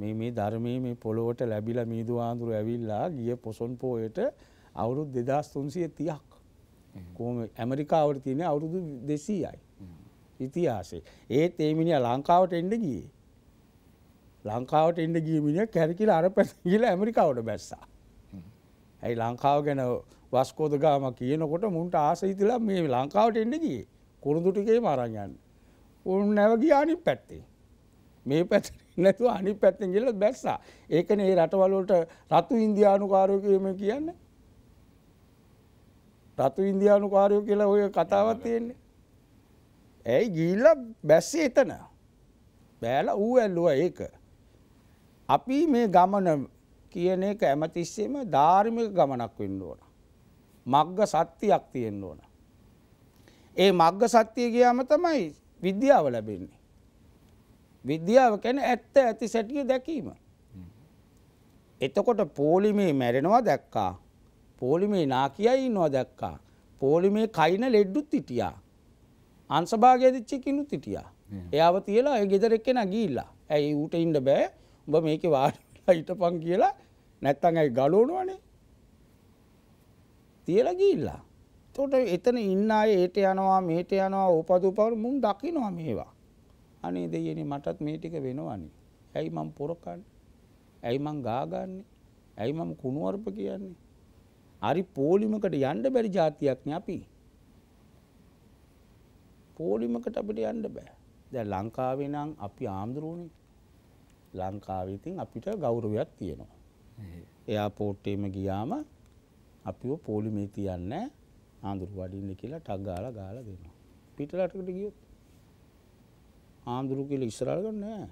මේ මේ ධර්මයේ මේ පොළොවට ලැබිලා මීදු ආඳුරු ඇවිල්ලා ගිය පොසොන් පෝයට අවුරුදු 2330ක් කොහොම ඇමරිකාවට තියෙන අවුරුදු 200යි ඉතිහාසෙ. ඒත් ඒ මිනිහා ලංකාවට එන්න ගියේ. ලංකාවට එන්න ගිය මිනිහා කැරකිලා අර පැත්තට ගිහලා ඇමරිකාවට බැස්සා. ඇයි ලංකාව ගැන වස්කෝද ගාම කියනකොට මුන්ට ආස හිතලා මේ ලංකාවට එන්න ගියේ. කුරුඳු ටිකේම අරන් යන්න. උන් නැව ගියා අනිත් පැත්තේ. මේ පැත්තේ නැතුව අනි පැත්තෙන් ගිල්ල බැස්සා ඒකන ඒ රටවලට රතු ඉන්දයානු කාරයකම කියන්න රතු ඉන්දයානු කාරයෝ කියලා ඔය කතාවත් තියෙන්නේ ඇයි ගිල්ල බැස්සේ එතන බෑල ඌ ඇල්ලුව ඒක අපි මේ ගමන කියන එක ඇමතිස්සේම ධාර්මික ගමනක් වෙන්න ඕන මග්ග සත්‍යයක් තියෙන්න ඕන ඒ මග්ග සත්‍යය ගියාම තමයි විද්‍යාව ලැබෙන්නේ විද්‍යාව කියන්නේ ඇත්ත ඇති සැටිය දැකීම. එතකොට පොලිමේ මැරෙනවා දැක්කා. පොලිමේ නාකියයි ඉන්නවා දැක්කා. පොලිමේ කයින ලෙඩ්ඩුත් හිටියා. අංශභාගය දිච්ච කෙනුත් හිටියා. එයාව තියලා ඒ ගෙදර එක්කෙනා ගිහිල්ලා. ඇයි ඌට ඉන්න බෑ. උඹ මේකේ වාඩිලා හිටපන් කියලා නැත්තම් ඇයි ගලවනවනේ. තියලා ගිහිල්ලා. එතකොට එතන ඉන්න අය ඒට යනවා මේට යනවා ඕපදූපවල මුන් දකිනවා මේවා. අනේ දෙයනේ මටත් මේ ටික වෙනවනේ. ඇයි මං පොර කන්නේ? ඇයි මං ගා ගන්නෙ? ඇයි මම කුණුවarp කියන්නේ? අරි පොලිමකට යන්න බැරි જાතියක් නේ අපි. පොලිමකට අපිට යන්න බෑ. දැන් ලංකාවේ නම් අපි ආම්දරුවනේ. ලංකාවේ ඉතින් අපිට ගෞරවයක් තියෙනවා. එයාපෝට් එකේම ගියාම අපිව පොලිමේ තියන්නේ ආඳුරු වඩින්න කියලා ටක් ගාලා ගාලා දෙනවා. පිටරටකට ගියොත් හාමුදුරු කියල ඉස්රාල් ගන්න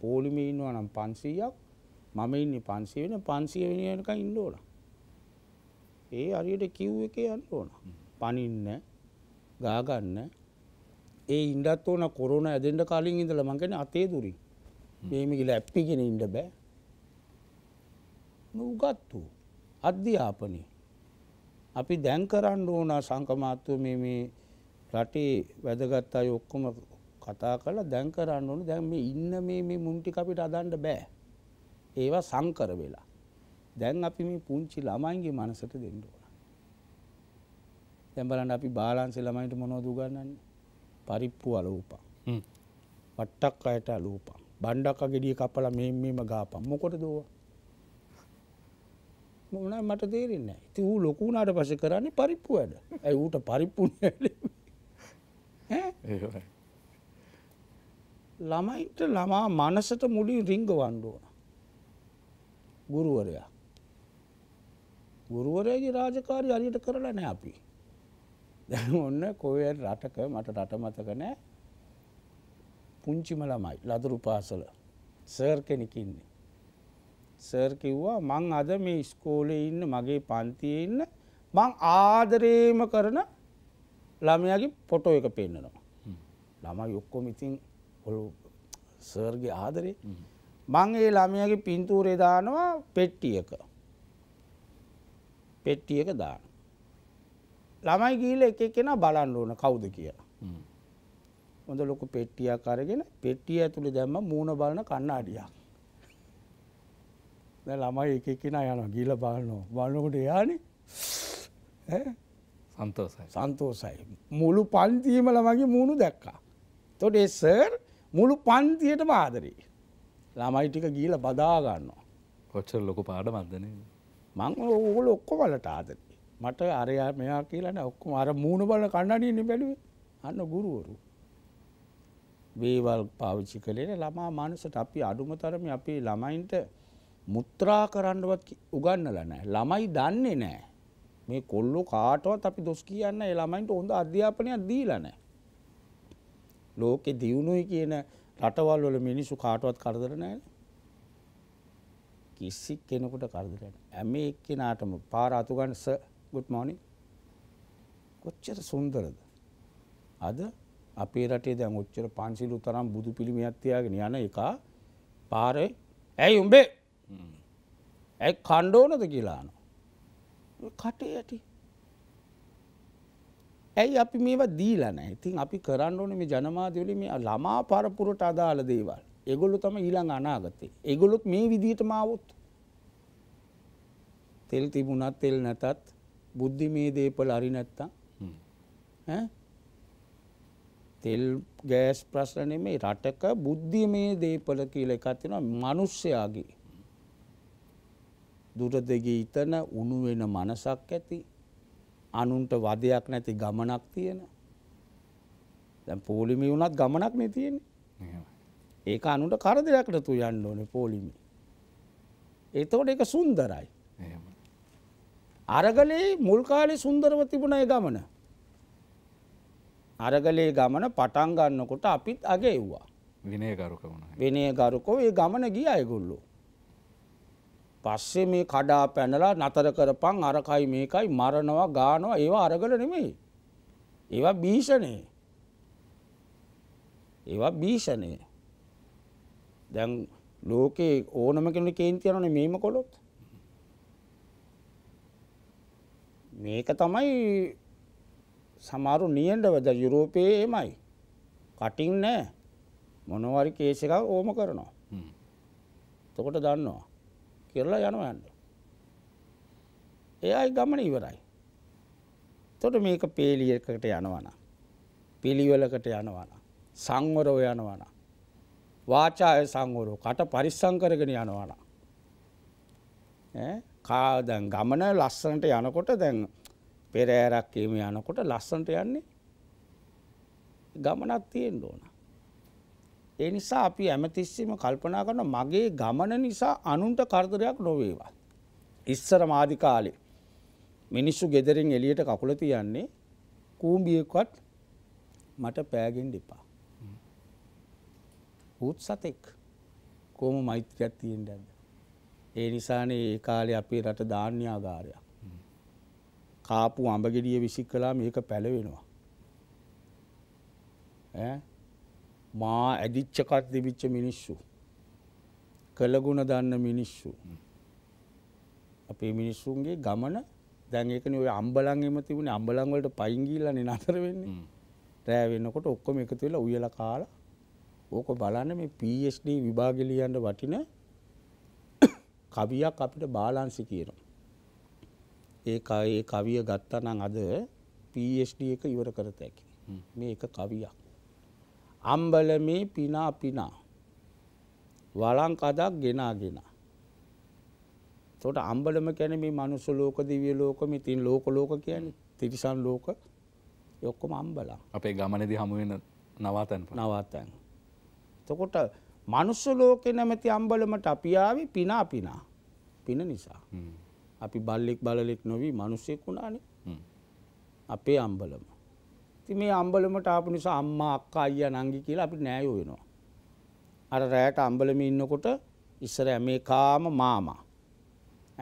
පෝලිමේ ඉන්නවා නම් පන්සීයක් මම ඉන්න පන්සේ වෙන පන්සිය වෙනක ඉන්න ඕන. ඒ අරියට කිව් එක යන්න ඕන. පනින්න ගාගන්න ඒ ඉන්ඩත් ඕන කොරුණ ඇදෙන්ට කලින් ඉඳල මංගෙන අතේ දුරින් මේමිකිල ඇප්පිගෙන ඉඩ බෑ නූගත්තු අධ්‍යාපනය අපි දැන් කරන්න ඕන සංකමාත්ව මේ රටේ වැදගත් අය ඔක්කොම කතා කළ දැන් කරන්න ඕන දැන් මේ ඉන්න මේ මේ මුන්ටි අපිට අදන්න බෑ. ඒවා සංකර වෙලා. දැන් අපි මේ පුංචි ළමයින්ගේ මනසට දෙන්න ඕන. දැන් බලන්න අපි බාලාන්සේ ළමයින්ට මොනවද උගන්වන්නේ? පරිප්පු අලූපම්. හ්ම්. වට්ටක් අයට අලූපම්. බණ්ඩක් අගෙඩිය කපලා මේ මේම ගාපම්. මොකටද ඕවා? මොනයි මට තේරෙන්නේ නැහැ. ඉතින් ඌ ලොකු වුණාට පස්සේ කරන්නේ පරිප්පු වැඩ. ඇයි ඌට පරිප්පු නෑ. ඈ? ඒක. ළමයින්ට ළමා මනසට මුලින් රිංග වණ්ඩුවන. ගුරුවරයා. ගුරුවරයගේ රාජකාරි අරියට කරලා නෑ අපි. දැන් ඔන්න කොය රටක මට රට මතක නෑ පුංචිම ළමයි ලදරු පාසල සර් කෙනෙකින්නේ. සර් කිව්වා මං අද මේ ස්කෝලේ ඉන්න මගේ පන්තිය ඉන්න මං ආදරේම කරන ළමයාගේ පොටෝ එක පෙන්න්නනවා. ළමයි ඔක්කොම ඉතින් ඔොළු සර්ගේ ආදරේ මං ඒ ළමයගේ පින්තූරේ දානවා පෙට්ටියක පෙට්ටියක දාන ළමයි ගීල එක කෙන බලන්න ඕන කවුද කියලා හොඳ ලොකු පෙට්ටියක් අරගෙන පෙට්ටිය ඇතුළි දැම්ම මූුණ බලන කන්නාඩියක් ළමයි එක කෙන යන ගීල බලනෝ බලනකොට යානේ සන්තෝසයි සන්තෝසයි මුළු පන්තිීම ළමගේ මූුණු දැක්කා තොඩේ සර් මුළු පන්තියට පාදරේ. ළමයි ටික ගීල බදාගන්නවා. කොච්චර ලොකු පාඩ මදන මං ඕගොල ඔක්කො වලට ආදරේ මට අරයා මෙයා කියලන ඔක්කොම අර මූුණ බල කණ්ඩනයන බැලුව අන්න ගුරුවරු. වේවල් පාවිච්චි කළේට ළමා මනසට අපි අඩුම තරම අපේ ළමයින්ට මුත්‍රා කරන්නවත් උගන්නල නෑ ළමයි දන්නේ නෑ මේ කොල්ලු කාටවත් අපි දොස් කියන්න එළමයින්ට හොඳ අධ්‍යාපනයක් දීලනෑ ලෝකෙ දියුණුයි කියන රටවල් වල මිනිස්සු කාටවත් කරදර නැහැ. කිසි කෙනෙකුට කරදර නැහැ. හැම එක්කෙනාටම පාර අතු ගන්න සර් good morning. කොච්චර සුන්දරද? අද අපේ රටේ දැන් ඔච්චර පන්සිල් උතරම් බුදු පිළිමයක් තියාගෙන යන එක පාරේ ඇයි උඹේ? ඇයි කණ්ඩෝනද කියලා අහනවා. කටේ ඇටි ඇයි අපි මේවා දීලා නැහැ. ඉතින් අපි කරන්න ඕනේ මේ ජනමාධ්‍යවලින් මේ ළමා පරපුරට අදාළ දේවල්. ඒගොල්ලෝ තමයි ඊළඟ අනාගතේ. ඒගොල්ලොත් මේ විදිහටම આવොත් තෙල් තිබුණත් තෙල් නැතත් බුද්ධිමේ දේපල හරි නැත්තම් ඈ තෙල් ගෑස් ප්‍රශ්න නෙමෙයි රටක බුද්ධිමේ දේපල කියලා එකක් තියෙනවා මිනිස්යාගේ දුර දෙගේ ඉතන උණු වෙන මනසක් ඇති අනුන්ට වදයක් නැති ගමනක් තියෙන. දැන් පෝලිමි වුණත් ගමනක් නේ තියෙන්නේ. ඒක අනුන්ට කරදරයකට තු යන්න ඕනේ පෝලිමි. එතකොට ඒක සුන්දරයි. අරගලේ මුල් කාලේ සුන්දරව තිබුණ ඒ ගමන. අරගලේ ගමන පටන් ගන්නකොට අපිත් අගෙව්වා. විනය ගරුක වුණා. විනය ගරුකෝ ඒ ගමන ගියා ඒගොල්ලෝ. පස්සේ මේ කඩා පැනලා නතර කරපන් අරකයි මේකයි මරණවා ගානවා ඒවා අරගල නෙමෙයි. ඒවා භීෂණය. ඒවා භීෂණය. දැන් ලෝකේ ඕනම කෙනෙකුට කේන්ති යනවනේ මේම කොළොත්. මේක තමයි සමහරු නියඬවද යුරෝපයේ එමයි. කටින් නෑ. මොනවාරි කේස් එකක් ඕම කරනවා. එතකොට දන්නවා. කියලා යනවා යන්න. එයයි ගමන ඉවරයි. තොට මේක පේලියකට යනවන. පිළිවෙලකට යනවන. සංවරෝ යනවන. වාචාය සංවරු කට පරිස්සං කරගෙන යනවන. කාදැන් ගමන ලස්සනට යනකොට දැන් පෙරෑරක් කියීම යනකොට ලස්සනට යන්නේ ගමනක් තියෙන් ඕන. ඒ නිසා අපි ඇමතිස්සෙම කල්පනා කරන මගේ ගමන නිසා අනුන්ට කරදරයක් නොවේවා. ඉස්සර මාධි කාලේ මිනිස්සු ගෙදරින් එලියට කකුල තියන්නේ කූම්බියකවත් මට පෑගෙන් දෙපා. ඌත් සතෙක් කෝම මෛත්‍රයක් තියෙන් දැද. ඒ නිසානේ ඒ කාලේ අපේ රට ධාන්‍යාගාරයක්. කාපු අඹගෙඩිය විසික් කලා මේක පැලවෙනවා. ඈ මා ඇදිච්චකත් දෙවිච්ච මිනිස්සු. කළගුණ දන්න මිනිස්සු. අපේ මිනිස්සුන්ගේ ගමන දැන්ඒකන ඔය අම්බලන් එම තිබුණ අම්බලංවලට පයිංගිල්ලන නතර වෙන්නේ රෑවෙන්නකොට ඔක්කොම එකතු වෙලා උයල කාලා ඕක බලන්න මේ පSD විභාගලියන්ට වටින කවියක් අපිට බාලාන්සි කියනවා. ඒ ඒ කවිය ගත්තනම් අද පSD එක ඉවර කරත හැකි මේ එක කවියක් අම්බල මේ පිනා පිනා වලංකදක් ගෙනාගෙන. තොට අම්බලම කැන මේ මනුස්ස ලෝක දිවිය ලෝක මිතින් ලෝක ලෝක කියන තිරිසන් ලෝක යොක්කොම අම්බලා අපේ ගමනදි හමුවෙන නවාතැන් නවාතැන්. තකොට මනුස්ස ලෝකෙ නැමැති අම්බලමට අපියාවේ පිනා පිනා පින නිසා. අපි බල්ලෙක් බලලෙක් නොවී මනුස්සෙක් වුණානේ අපේ අම්බලම. ඉතින් මේ අම්බලමට ආපු නිසා අම්මා අක්කා අයියා නංගි කියලා අපි නෑයෝ වෙනවා. අර රැයට අම්බලමේ ඉන්නකොට ඉස්සර ඇමේකාම මාමා.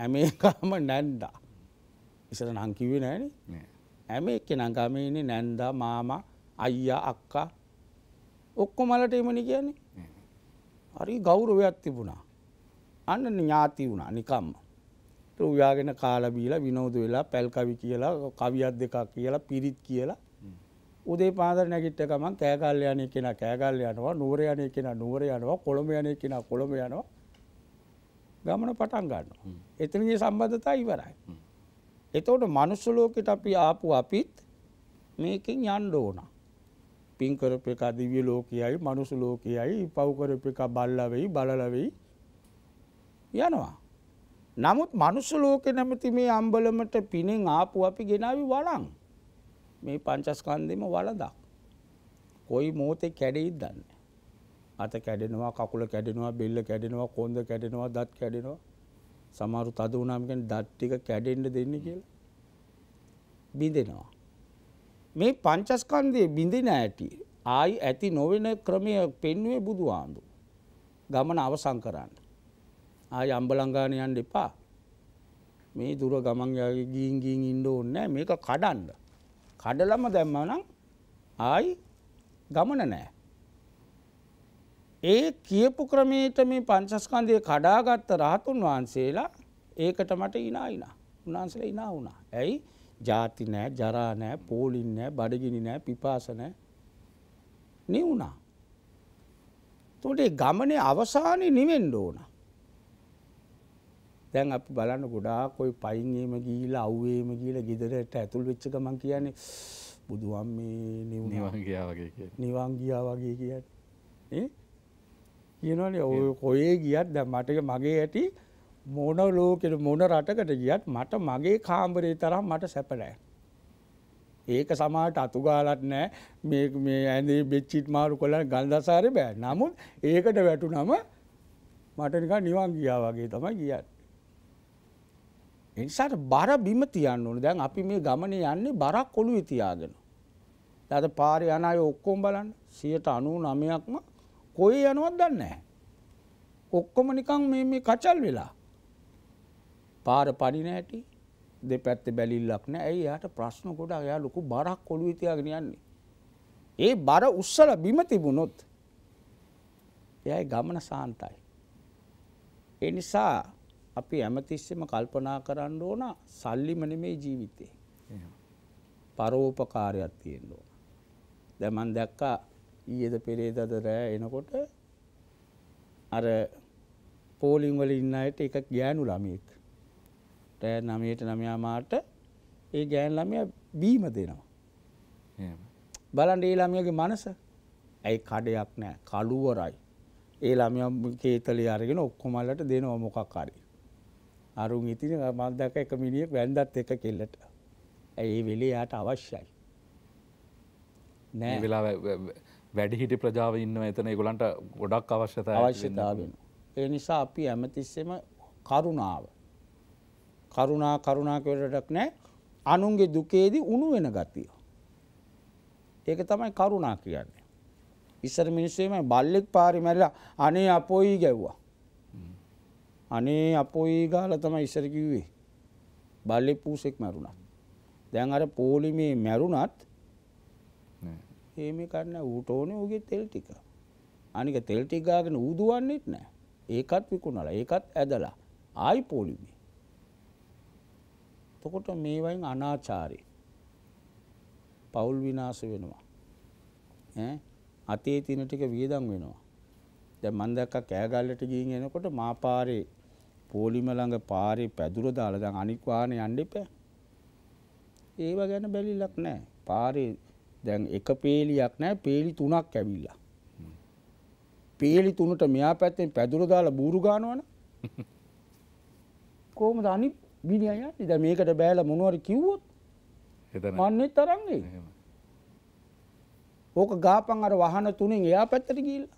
ඇමේකාම නැන්දා. ඉස්සර නම් කිව්වේ නෑනේ. නෑ. ඇමේ එක්කේ නංගාමේ ඉන්නේ නැන්දා මාමා අයියා අක්කා ඔක්කොමලට එමනි කියන්නේ. හරි ගෞරවයක් තිබුණා. අන්න ඥාති වුණා නිකම්ම. උයාගෙන කාලා බීලා විනෝද වෙලා පැල් කවි කියලා කවියක් දෙකක් කියලා පිරිත් කියලා උදේ පාදර නැගිට්ට ගමන් කෑගල්ල යන කෙන කෑගල්ල යනවා නුවර යන කෙන නුවර යනවා කොළඹ යන කෙන කොළඹ යනවා ගමන පටන් ගන්න. එතනගේ සම්බධතා ඉවරයි. එතවට මනුස්සලෝකට අපි ආපු අපිත් මේකින් යන්ඩ ඕන. පින්කරප එක දිවිය ලෝකයයි මනුසු ලෝකයයි පව්කරප එක බල්ලවෙයි බලලවෙයි යනවා. නමුත් මනුස්ස ලෝකෙ නැමති මේ අම්බලමට පිනෙන් ආපු අපි ගෙනාවි වලං. මේ පංචස්කන්දෙම වලදක්. කොයි මෝතේ කැඩෙයිද දන්න. අත කැඩෙනවා කකුල කැඩෙනවා බෙල්ල කැඩෙනවා කොන්ද කැඩෙනවා දත් කැඩෙනවා සමහරු තද වුණාමකෙන් දත් ටික කැඩෙන්න දෙන්න කියලා බිඳෙනවා. මේ පංචස්කන්දයේ බිඳෙන ඇටි ආයි ඇති නොවෙන ක්‍රමය පෙන්වේ බුදුහාඳු. ගමන අවසන් කරන්න. ආයි අම්බලංගාන යන්න එපා. මේ දුර ගමන් ගින් ගින් ඉන්න ඕනේ මේක කඩන්න. කඩලම දැම්මා නම් ආයි ගමන නෑ. ඒ කියපු ක්‍රමයට මේ පංචස්කන්දය කඩාගත්ත රහතුන් වහන්සේලා ඒකට මට ඉනා ඉනා උනාන්සල ඉනා වුණා. ඇයි ජාති නෑ ජරා නෑ පෝලින් නෑ බඩගිනි නෑ පිපාසන නිවුණා. තුට ගමනේ අවසානය නිවෙන්ඩ ඕනා. දැන් අපි බලන්න ගොඩාක් ওই පයින් එහෙම ගිහිලා අව්වේම ගිහිලා ගෙදරට ඇතුල් වෙච්ච ගමන් කියන්නේ බුදුහාම මේ නිවන් ගියා වගේ කියන්නේ නිවන් ගියා වගේ කියන්නේ නේ කියනවනේ ඔය කොහේ ගියත් දැන් මට මගේ ඇටි මොන ලෝකෙට මොන රටකට ගියත් මට මගේ කාමරේ තරම් මට සැප නැහැ. ඒක සමහරට අතු ගාලක් නැහැ. මේ මේ ඇඳේ බෙච්චිත් මාරු කරලා ගල්දසාරේ බෑ. නමුත් ඒකට වැටුනම මට නිකන් නිවන් ගියා වගේ තමයි ගියත්. එනිසාට බර බිම තියන්න ඕනේ. දැන් අපි මේ ගමනේ යන්නේ බරක් ඔළුවේ තියාගෙන. අද පාරේ යන අය ඔක්කොම බලන්න 99%ක්ම කොයි යනවද දන්නේ නැහැ. ඔක්කොම නිකන් මේ මේ කචල් වෙලා. පාර පණින හැටි දෙපැත්තේ බැලිල්ලක් නැහැ. ඇයි යාට ප්‍රශ්න ගොඩක්. එයා ලොකු බරක් ඔළුවේ තියාගෙන යන්නේ. ඒ බර උස්සලා බිම තිබුණොත් එයාගේ ගමන සාන්තයි. ඒ නිසා අපි හැමතිස්සෙම කල්පනා කරන්න ඕන සල්ලිම නෙමේ ජීවිතේ. පරෝපකාරයක් තියෙන්න ඕන. දැන් මම දැක්කා ඊයේද පෙරේදාද රෑ එනකොට අර පෝලිං වල ඉන්න අයට එකක් ගෑනු ළමයෙක්. රෑ 9ට 9 මාට ඒ ගෑනු ළමයා බීම දෙනවා. බලන්න ඒ ළමයාගේ මනස ඇයි කඩයක් නෑ කළුවරයි. ඒ ළමයා කේතලේ අරගෙන ඔක්කොමලට දෙනවා මොකක් හරි. අරුන් ඉතින් මන්දක එක මිනිියක් වැන්දත් එක කෙල්ලට ඇඒ වෙලේ යාට අවශ්‍යයි නෑ වෙලා වැඩිහිටි ප්‍රජාව ඉන්න එතන ගොලන්ට ගොඩක් අවශ්‍යත අවශ්‍යතාවෙන ඒ නිසා අපි ඇමතිස්සෙම කරුණාව කරුණා කරුණාකවරටක් නෑ අනුන්ගේ දුකේදී උණු වෙන ගතිය ඒක තමයි කරුණා කියන්නේ ඉස්සර මිනිස්සේම බල්ලෙක් පාරි මැරලා අනේ අපොයි ගැව්වා අනේ අපොයි ගාල තමයි ඉස්සර කිව්වේ. බල්ලෙක් පූසෙක් මැරුණා. දැන් අර පොලිමේ මැරුණත් ඒ මේ කන්න ඌට ඕනේ ඌගේ තෙල් ටික. අනික තෙල් ටික ගාගෙන ඌ දුවන්නේත් නැහැ. ඒකත් විකුණලා ඒකත් ඇදලා ආයි පොලිමේ. එතකොට මේ වයින් අනාචාරේ. පෞල් විනාශ වෙනවා. ඈ අතේ තින ටික වියදම් වෙනවා. දැන් මම දැක්කා කෑගල්ලට ගිහින් එනකොට මාපාරේ පෝලිම ළඟ පාරේ පැදුර දාලා දැන් අනිත් වාහනේ යන්න එපා. ඒව ගැන බැලිලක් නැහැ. පාරේ දැන් එක පේලියක් නැහැ පේලි තුනක් ඇවිල්ලා. පේලි තුනට මෙයා පැත්තෙන් පැදුර දාලා බూరు ගන්නවනේ. කොහොමද අනිත් මිනිහා යන්නේ? දැන් මේකට බෑලා මොනවාරි කිව්වොත් මන්නේ තරන්නේ. ඕක ගාපන් අර වහන තුනෙන් එයා පැත්තට ගිහිල්ලා.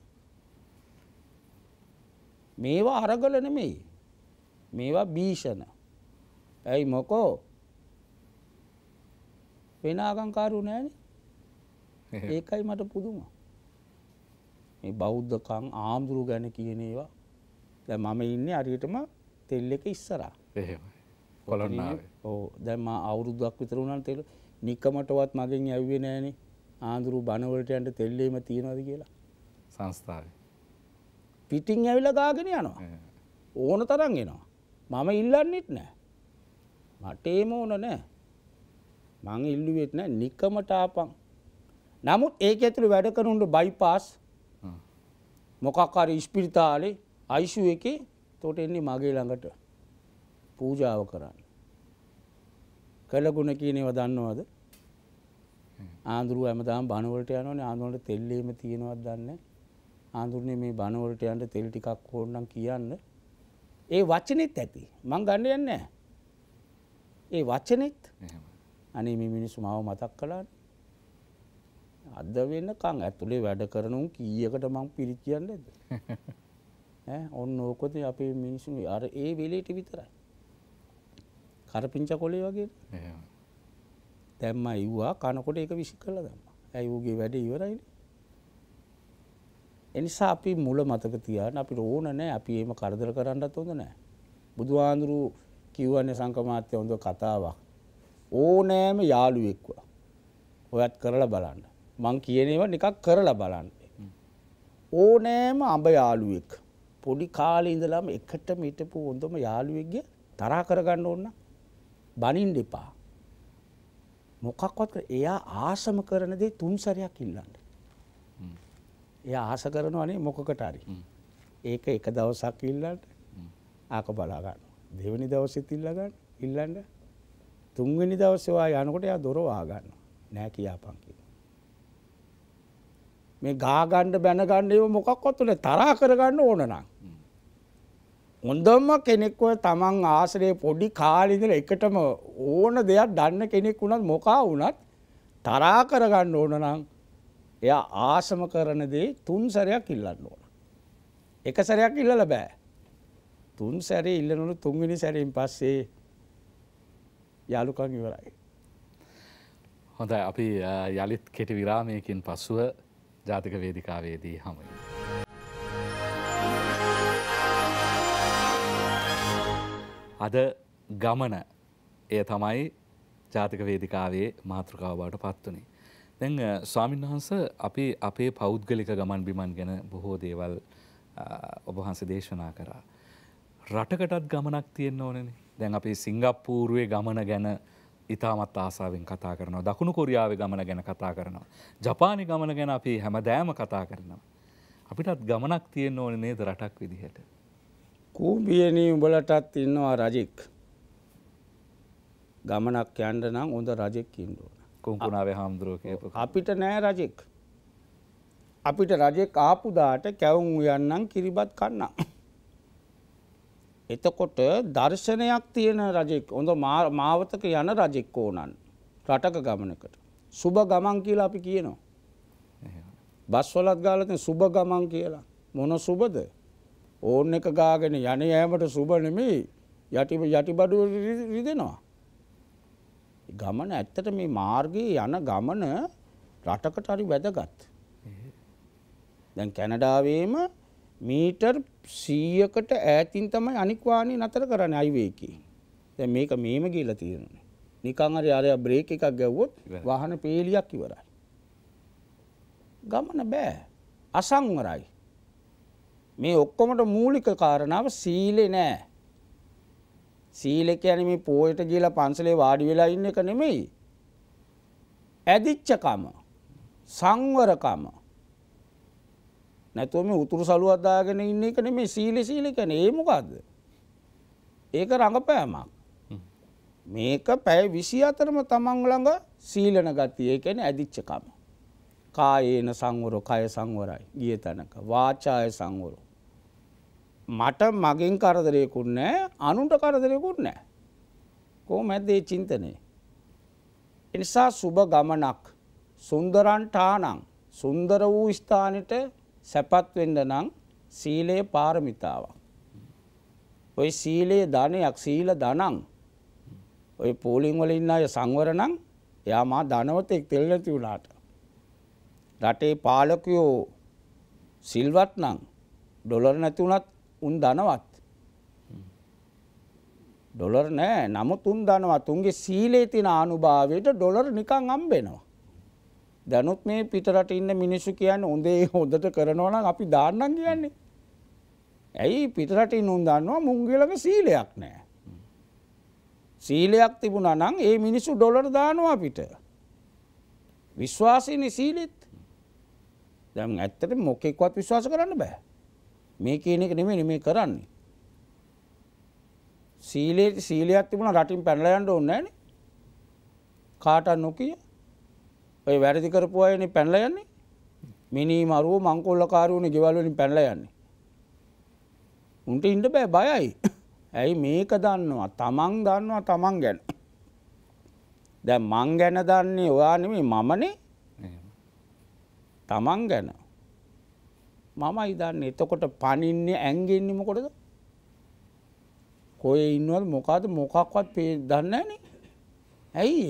මේවා අරගල නෙමෙයි. මේවා භීෂණ ඇයි මොකෝ වෙන ආගංකාරු නෑන ඒකයි මට පුදුම මේ බෞද්ධකං ආමුදුරු ගැන කියනේවා දැ මම ඉන්න අරියටම තෙල්ල එක ඉස්සරා ඕ දැම අවුරුද්දක් විතරුණන් තෙල් නික්කමටවත් මගින් ඇව්වේ නෑන ආන්දුරු බණවලටයන්ට තෙල්ලීම තියෙනද කියලා සංස්ථාව පිටිං ඇවිල ගාගෙන යනවා ඕන තරන් ගෙනවා මම ඉල්ලන්නෙත් නෑ. මටේම ඕන නෑ. මං ඉල්ලුවෙත් නෑ නිකමට ආපං. නමුත් ඒක ඇතුළ වැඩ කරුන්ට බයිපාස් මොකක්කාර ඉස්පිරිතාලේ අයිසු එක තොට එන්නේ මගේ ළඟට පූජාව කරන්න. කළගුණ කියනව දන්නවාද ආන්දුරුව ඇමදාම් බනවලට යනන ආනුවලට තෙල්ලීම තියෙනවත් දන්න ආන්දුරනේ මේ බනවලට යන්ට තෙල් ටිකක් හෝන්නම් කියන්න ඒ වචනෙත් ඇති මං ගන්න යන්න ඒ වචනෙත් අනේ මිනිස්සු මාව මතක් කලාන්න අද වෙන්නකං ඇතුළේ වැඩ කරනුම් කීයකට මං පිරිච්චියන්න ඇද ඔන්න ඕකොත අපේ මිනිසුන් අර ඒ වෙලේට විතරයි කරපිංච කොලේ වගේ දැම්ම ඉව්වා කනකොට එක විසි කල දම්ම ඇයුගේ වැඩ ඉවරයින එනිසා අපි මුල මතක තියන්න අපි ඕන නෑ අපි ඒම කරදර කරන්නත් හොඳ නෑ. බුදුහාඳුරු කිව්වන්නේ සංකමාත්‍ය හොඳ කතාවක්. ඕනෑම යාළුවෙක්ව. ඔයත් කරලා බලන්න. මං කියනව එකක් කරලා බලන්න. ඕනෑම අඹ යාළුවෙක් පොඩි කාලේ ඉඳලම එකට මිටපු හොඳම යාළුවෙක්ගේ තරහ කරගන්න ඕන්න බනින් දෙපා. මොකක්වත් එයා ආසම කරන දේ තුන් සැරයක් ඉල්ලන්න. එය ආස කරනවනේ මොකකට හරි. ඒක එක දවසක් ඉල්ලන්න ආක බලා ගන්න. දෙවෙනි දවසෙත් ඉල්ල ගන්න ඉල්ලන්න තුන්වෙනි දවසේ වා යනකොට එයා දොර වහ ගන්නවා. නෑ කියාපන් කියලා. මේ ගා ගන්න බැන ගන්න ඒව මොකක්වත් උනේ තරහ කර ගන්න ඕන නම්. හොඳම කෙනෙක්ව තමන් ආශ්‍රය පොඩි කාලිදල එකටම ඕන දෙයක් දන්න කෙනෙක් වුණත් මොකා වුණත් තරා කරගන්න ඕන නම් එයා ආසම කරන දේ තුන් සැරයක් ඉල්ලන්න ඕන. එක සැරයක් ඉල්ලල බෑ. තුන් සැරේ ඉල්ලනොට තුන්වෙනි සැරයෙන් පස්සේ යාලුකං ඉවරයි. හොඳයි අපි යළිත් කෙටි විරාමයකින් පසුව ජාතික වේදිකාවේදී හමයි. අද ගමන එය තමයි ජාතික වේදිකාවේ මාතෘකාව බවට පත්වනේ. දැන් ස්වාමීන් වහන්ස අපේ අපේ පෞද්ගලික ගමන් බිමන් ගැන බොහෝ දේවල් ඔබහන්ස දේශනා කරා. රටකටත් ගමනක් තියෙන්න ඕනනේ දැන් අපේ සිංගප්පූරුවේ ගමන ගැන ඉතාමත් ආසාාවෙන් කතා කරනවා දකුණු කොරියාව ගමන ගැන කතා කරනවා. ජපානි ගමන ගැන අපි හැම දෑම කතා කරනවා. අපිටත් ගමනක් තියෙන්න ඕන නේද රටක් විදිහට. කූබියනී උඹලටත් ඉන්නවා රජෙක්. ගමනක් යන්ඩ නම් හොඳ රජෙක් ඉන්ඩුවන. කුංකුණාවේ හාමුදුරුව කියපු අපිට නෑ රජෙක් අපිට රජෙක් ආපුදාට කැවුම් උයන්නම් කිරිබත් කන්න. එතකොට දර්ශනයක් තියෙන රජෙක් හොඳ මාවතක යන රජෙක් ඕනන් රටක ගමනකට. සුබ ගමන් කියලා අපි කියනවා. බස්වලත් ගාලතින් සුබ ගමන් කියලා මොන සුබද ඕන්න එක ගාගෙන යන යෑමට සුබ නෙමෙයි යටි යටි බඩුව රිදෙනවා. ගමන ඇත්තට මේ මාර්ගයේ යන ගමන රටකට හරි වැදගත්. දැන් කැනඩාවේම මීටර් 100කට ඈතින් තමයි අනික් වාහනේ නතර කරන්නේ highway එකේ. දැන් මේක මේම ගිහලා තියෙනවා. නිකන් හරි අරයා බ්‍රේක් එකක් ගැව්වොත් වාහන පේලියක් ඉවරයි. ගමන බෑ. අසංවරයි. මේ ඔක්කොමට මූලික කාරණාව සීලේ නෑ. සීල කියන්නේ මේ පොයට ගිහලා පන්සලේ වාඩි වෙලා ඉන්න එක නෙමෙයි. ඇදිච්චකම සංවරකම නැතුව මේ උතුරු සලුවක් දාගෙන ඉන්න එක නෙමෙයි සීල සීල කියන්නේ ඒ මොකද්ද? ඒක රඟපෑමක්. මේක පැය 24ම තමන් ළඟ සීලන ගතිය. ඒ කියන්නේ ඇදිච්චකම. කායේන සංවර, කය සංවරයි. ගිය තැනක වාචාය සංවරයි. මට මගෙන් කරදරයකුත් නෑ අනුන්ට කරදරයකුත් නෑ. කෝ මැද්දේ චින්තනය. එනිසා සුභ ගමනක් සුන්දරන්ටානං සුන්දර වූ ස්ථානට සැපත්වෙඩ නං සීලයේ පාරමිතාවක්. ඔය සීලයේ ධනයක් සීල දනං ඔය පෝලිංවල ඉන්න අය සංවරනං එයා මා ධනවතෙක් තෙල් නැති වුණාට. රටේ පාලකයෝ සිල්වත් නං ඩොලර් නැතිවුණත් උන් ධනවත්. ඩොලර් නෑ නමුත් උන් ධනවත්. උන්ගේ සීලේ තියෙන අනුභවයට ඩොලර් නිකන් හම්බෙනවා. දැනුත් මේ පිටරට ඉන්න මිනිස්සු කියන්නේ උන්දේ හොඳට කරනවා නම් අපි දාන්නම් කියන්නේ. ඇයි පිටරට ඉන්න උන් දන්නවා මුංගිලක සීලයක් නෑ. සීලයක් තිබුණා නම් ඒ මිනිස්සු ඩොලර් දානවා අපිට. විශ්වාසීනි සීලෙත්. දැන් ඇත්තට මොකෙක්වත් විශ්වාස කරන්න බෑ. මේ කියන එක නෙමෙයි මේ කරන්නේ. සීලේ සීලයක් තිබුණා රටින් පැනලා යන්න ඕනේ නැහනේ. කාට නොකිය ඔය වැරදි කරපු අයනේ පැනලා යන්නේ. මිනී මරුව මංකොල්ලකාරයෝනේ ගෙවල් වලින් පැනලා යන්නේ. උන්ට ඉන්න බෑ බයයි. ඇයි මේක දන්නවා? තමන් දන්නවා තමන් ගැන. දැන් මං ගැන දන්නේ ඔයා නෙමෙයි මමනේ. තමන් ගැන. මමයි දන්න එතකොට පනින්නේ ඇන්ගෙන්න්නේ මොකොටද කොය ඉන්නවද මොකාද මොකක්වත් පේ දන්නන ඇයි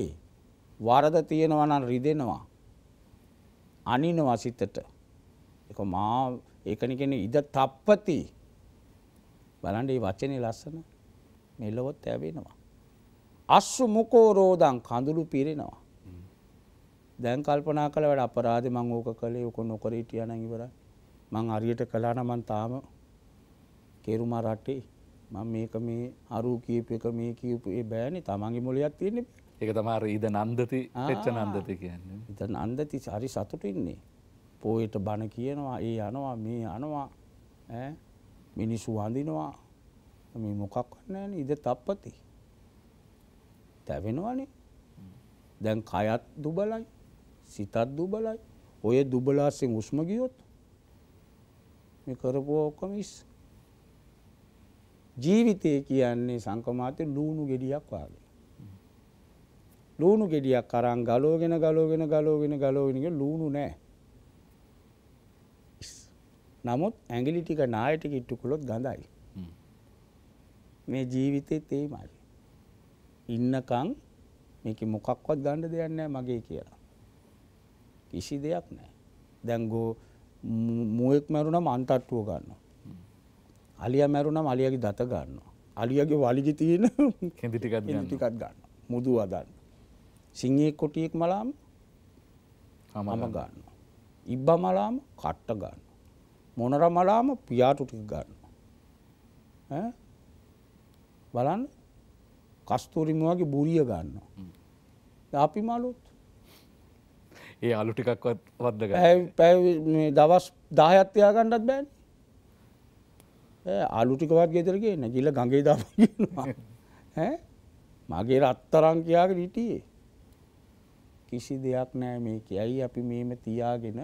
වරද තියෙනවනන් රිදෙනවා අනිනවා සිතට එක මා ඒකන කෙන ඉද තප්පති බලන්ඩ වචනය ලස්සන මෙල්ලොවොත් ඇැබෙනවා අස්සු මොකෝරෝදන් කඳුළු පිරෙනවා දැන් කල්පනා කළ වැඩ අපරාධ මං ඕක කළේ ඕක නොකරීට යන ඉවරයි මං අරියට කළා නම් මං තාම කෙරුමා රටේ මම මේක මේ අරූ කියපු එක මේ කියපු ඒ බෑනේ තමන්ගේ මොලයක් තියෙන්නේ ඒක තමයි අර ඊද නන්දති පෙච්ච නන්දති කියන්නේ ඊද නන්දති හරි සතුටු ඉන්නේ පොයට බණ කියනවා ඒ යනවා මේ යනවා ඈ මිනිස්සු වඳිනවා මේ මොකක්වත් නැහැනේ ඉද තප්පති තැවෙනවනේ දැන් කයත් දුබලයි සිතත් දුබලයි ඔය දුබලාසෙන් උස්ම ගියොත් මේ කරපුව ඔක්කොම ඉස් ජීවිතය කියන්නේ සංකමාතය ලූුණු ගෙඩියක් වගේ ලූුණු ගෙඩියක් කරන් ගලෝගෙන ගලෝගෙන ගලෝගෙන ගලෝගෙනක ලූුණු නෑ නමුත් ඇගිලි ටික නායට කිට්ටු කුළොත් ගඳයි මේ ජීවිතය තේමයි ඉන්නකං මේක මොකක්වත් ගණ්ඩ දෙයන්නෑ මගේ කියලා කිසි දෙයක් නෑ දැන්ගෝ මුවෙක් මැරුණම අන්තට්ටුව ගන්නවා. අලියා මැරුණම අලියාගේ දත ගන්නවා. අලියාගේ වලිගි තියෙන කෙඳි ටිකක් ගන්නවා. ටිකක් ගන්නවා. මුදු වදන්න. සිංහයෙක් කොටියෙක් මලාම මම ගන්නවා. ඉබ්බ මලාම කට්ට ගන්නවා. මොනර මලාම පියාටු ටික ගන්නවා. ඈ බලන්න කස්තුරිමුවගේ බුරිය ගන්නවා. අපි මලු ඒ අලු ටිකක්වත් වදග පැ දවස් දාහත්්‍යයාගණ්ඩත් බෑන් අලුටිකවත් ගෙදරගේ නැගිල ගඟේ දම මගේ රත්තරං කියාගෙන හිටියේ කිසි දෙයක් නෑ මේ කියයි අපි මේම තියාගෙන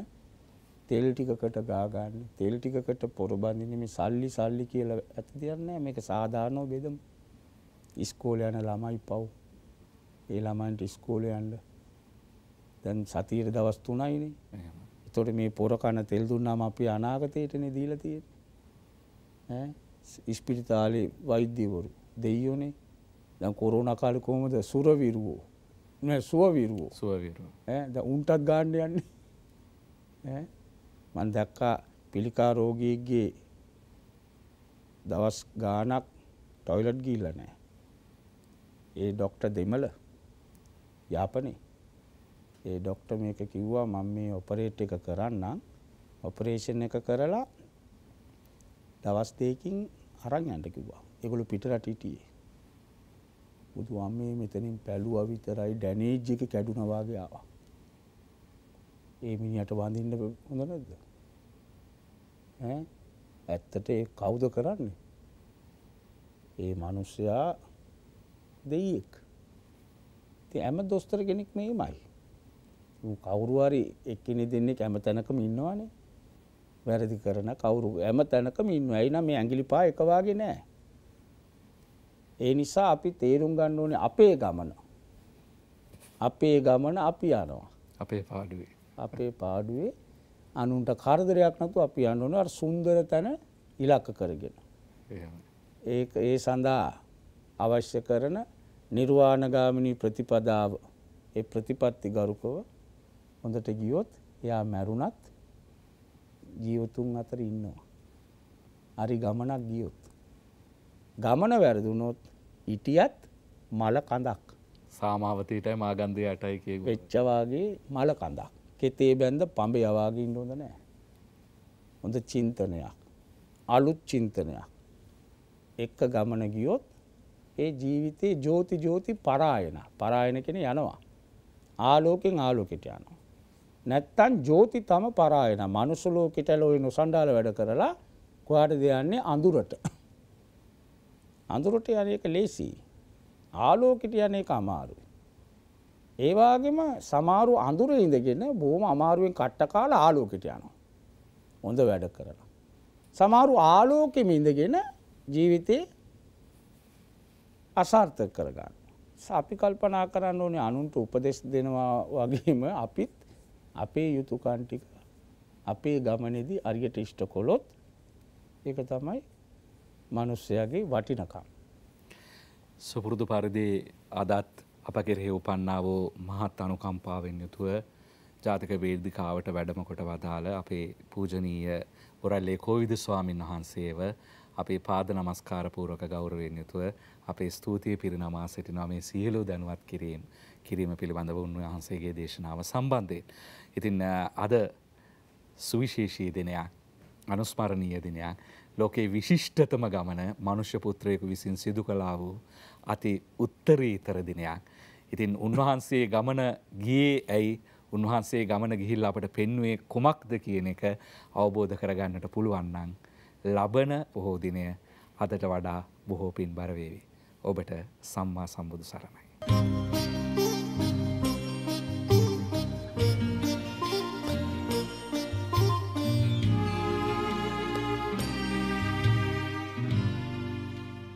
තෙල් ටිකකට ගාගන්න තෙල් ටිකකට පොරබන්දිනම සල්ලි සල්ලි කියල ඇති දෙයන්න මේක සාධානෝ බෙදම් ඉස්කෝල යන ළමයි පව් ඒ ළමයින්ට ඉස්කෝලයන්ට දැන් සතියට දවස් තුනයිනේ. එතකොට මේ පොර කන තෙල් දුන්නාම අපි අනාගතයටනේ දීලා තියෙන්නේ. ඈ ස්පිරිතාලේ වෛද්‍යවරු දෙයියෝනේ. දැන් කොරෝනා කාලේ කොහොමද සුරවිරුවෝ? නෑ සුවවිරුවෝ. සුවවිරුවෝ. ඈ දැන් උන්ටත් ගන්න යන්නේ. ඈ මම දැක්කා පිළිකා රෝගියෙක්ගේ දවස් ගාණක් টয়ලට් ගිහිල්ලා නෑ. ඒ ડોක්ටර් දෙමළ යාපනේ ඒ ඩොක්ටර් මේක කිව්වා මම මේ ඔපරේට් එක කරන්නම් ඔපරේෂන් එක කරලා දවස් දෙකකින් අරන් යන්න කිව්වා. ඒගොල්ලෝ පිටරට හිටියේ. බුදුහාම මේ මෙතනින් පැලුවා විතරයි ඩැමේජ් එක කැඩුනා වාගේ ආවා. ඒ මිනිහට වඳින්න හොඳ නැද්ද? ඈ ඇත්තට ඒ කවුද කරන්නේ? ඒ මිනිස්සයා දෙයියෙක්. ඉතින් හැම දොස්තර කෙනෙක් මේමයි. කවුරුහරි එක්කෙනෙ දෙන්නේ කැම තැනකම ඉන්නවානේ වැරදි කරන කවුරු ඇම තැනකම ඉන්න ඇයින මේ ඇඟිලිපා එකවාගේ නෑ. ඒ නිසා අපි තේරුම් ගන්න ඕනේ අපේ ගමන. අපේ ගමන අපි යනවා. අපේ පාඩුවේ. අපේ පාඩුවේ අනුන්ට කරදරයක් නතු අපි අන්නුවන සුන්දර තැන ඉලක්ක කරගෙන. ඒ ඒ සඳහා අවශ්‍ය කරන නිර්වාණගාමිණී ප්‍රතිපදාව ඒ ප්‍රතිපත්ති ගරුකව හොඳට ගියොත් එයා මැරුණත් ජීවතුන් අතර ඉන්නවා. හරි ගමනක් ගියොත්. ගමන වැරදුනොත් ඉටියත් මල කඳක්. සාමාවතයටයි මාගන්ධය අටයි කිය වෙච්චවාගේ මල කඳක්. කෙතේ බැන්ද පඹ යවාගේ ඉන්නොද නෑ. හොඳ චින්තනයක්. අලුත් චින්තනයක්. එක්ක ගමන ගියොත් ඒ ජීවිතයේ ජෝති ජෝති පරායන පරායන කෙන යනවා. ආලෝකෙන් ආලෝකෙට යනවා. නැත්තන් ජෝති තම පරායන මනුසුලෝ කිටැලොයි නොසන්ඩාල වැඩ කරලා කොහට දෙයන්නේ අඳුරට. අඳුරට යනක ලේසි. ආලෝකිට යන එක අමාරුයි. ඒවාගේම සමාරු අඳුර ඉඳගෙන බෝම අමාරුවෙන් කට්ට කාල ආලෝකට යනවා. හොඳ වැඩ කරලා. සමාරු ආලෝකෙම ඉඳගෙන ජීවිතේ අසාර්ථක කරගන්න. අපි කල්පනා කරන්න ඕනේ අනුන්ට උපදෙස් දෙනවා වගේම අපිත් අපේ යුතුයකම් ටික අපේ ගමනේදී අරියට ඉෂ්ට කළොත් ඒක තමයි මිනිස්යාගේ වටිනකම. සුපුරුදු පරිදි අදත් අප කෙරෙහි උපන්නා වූ මහත් අනුකම්පාවෙන් යුතුව ජාතික වේදිකාවට වැඩම කොට වදාළ අපේ පූජනීය උරල්ලේ කෝවිද ස්වාමින් වහන්සේව අපේ පාද නමස්කාර පූර්වක ගෞරවයෙන් යුතුව අපේ ස්තුතිය පිරිනමා සිටිනවා මේ සියලු දැනුවත් කිරීම කිරීම පිළිබඳව උන්වහන්සේගේ දේශනාව සම්බන්ධයෙන්. ඉතින් අද සුවිශේෂී දිනයක් අනුස්මරණීය දිනයක් ලෝකේ විශිෂ්ටතම ගමන මනුෂ්‍ය පුත්‍රයෙකු විසින් සිදු කළා වූ අති උත්තරීතර දිනයක්. ඉතින් උන්වහන්සේ ගමන ගියේ ඇයි උන්වහන්සේ ගමන ගිහිල් අපට පෙන්නුවේ කුමක්ද කියන එක අවබෝධ කරගන්නට පුළුවන්නන්. ලබන පොහෝදිනය අදට වඩා බොහෝ පින් බරවේවි. ඔබට සම්මා සම්බුදු සරණයි. Thank you.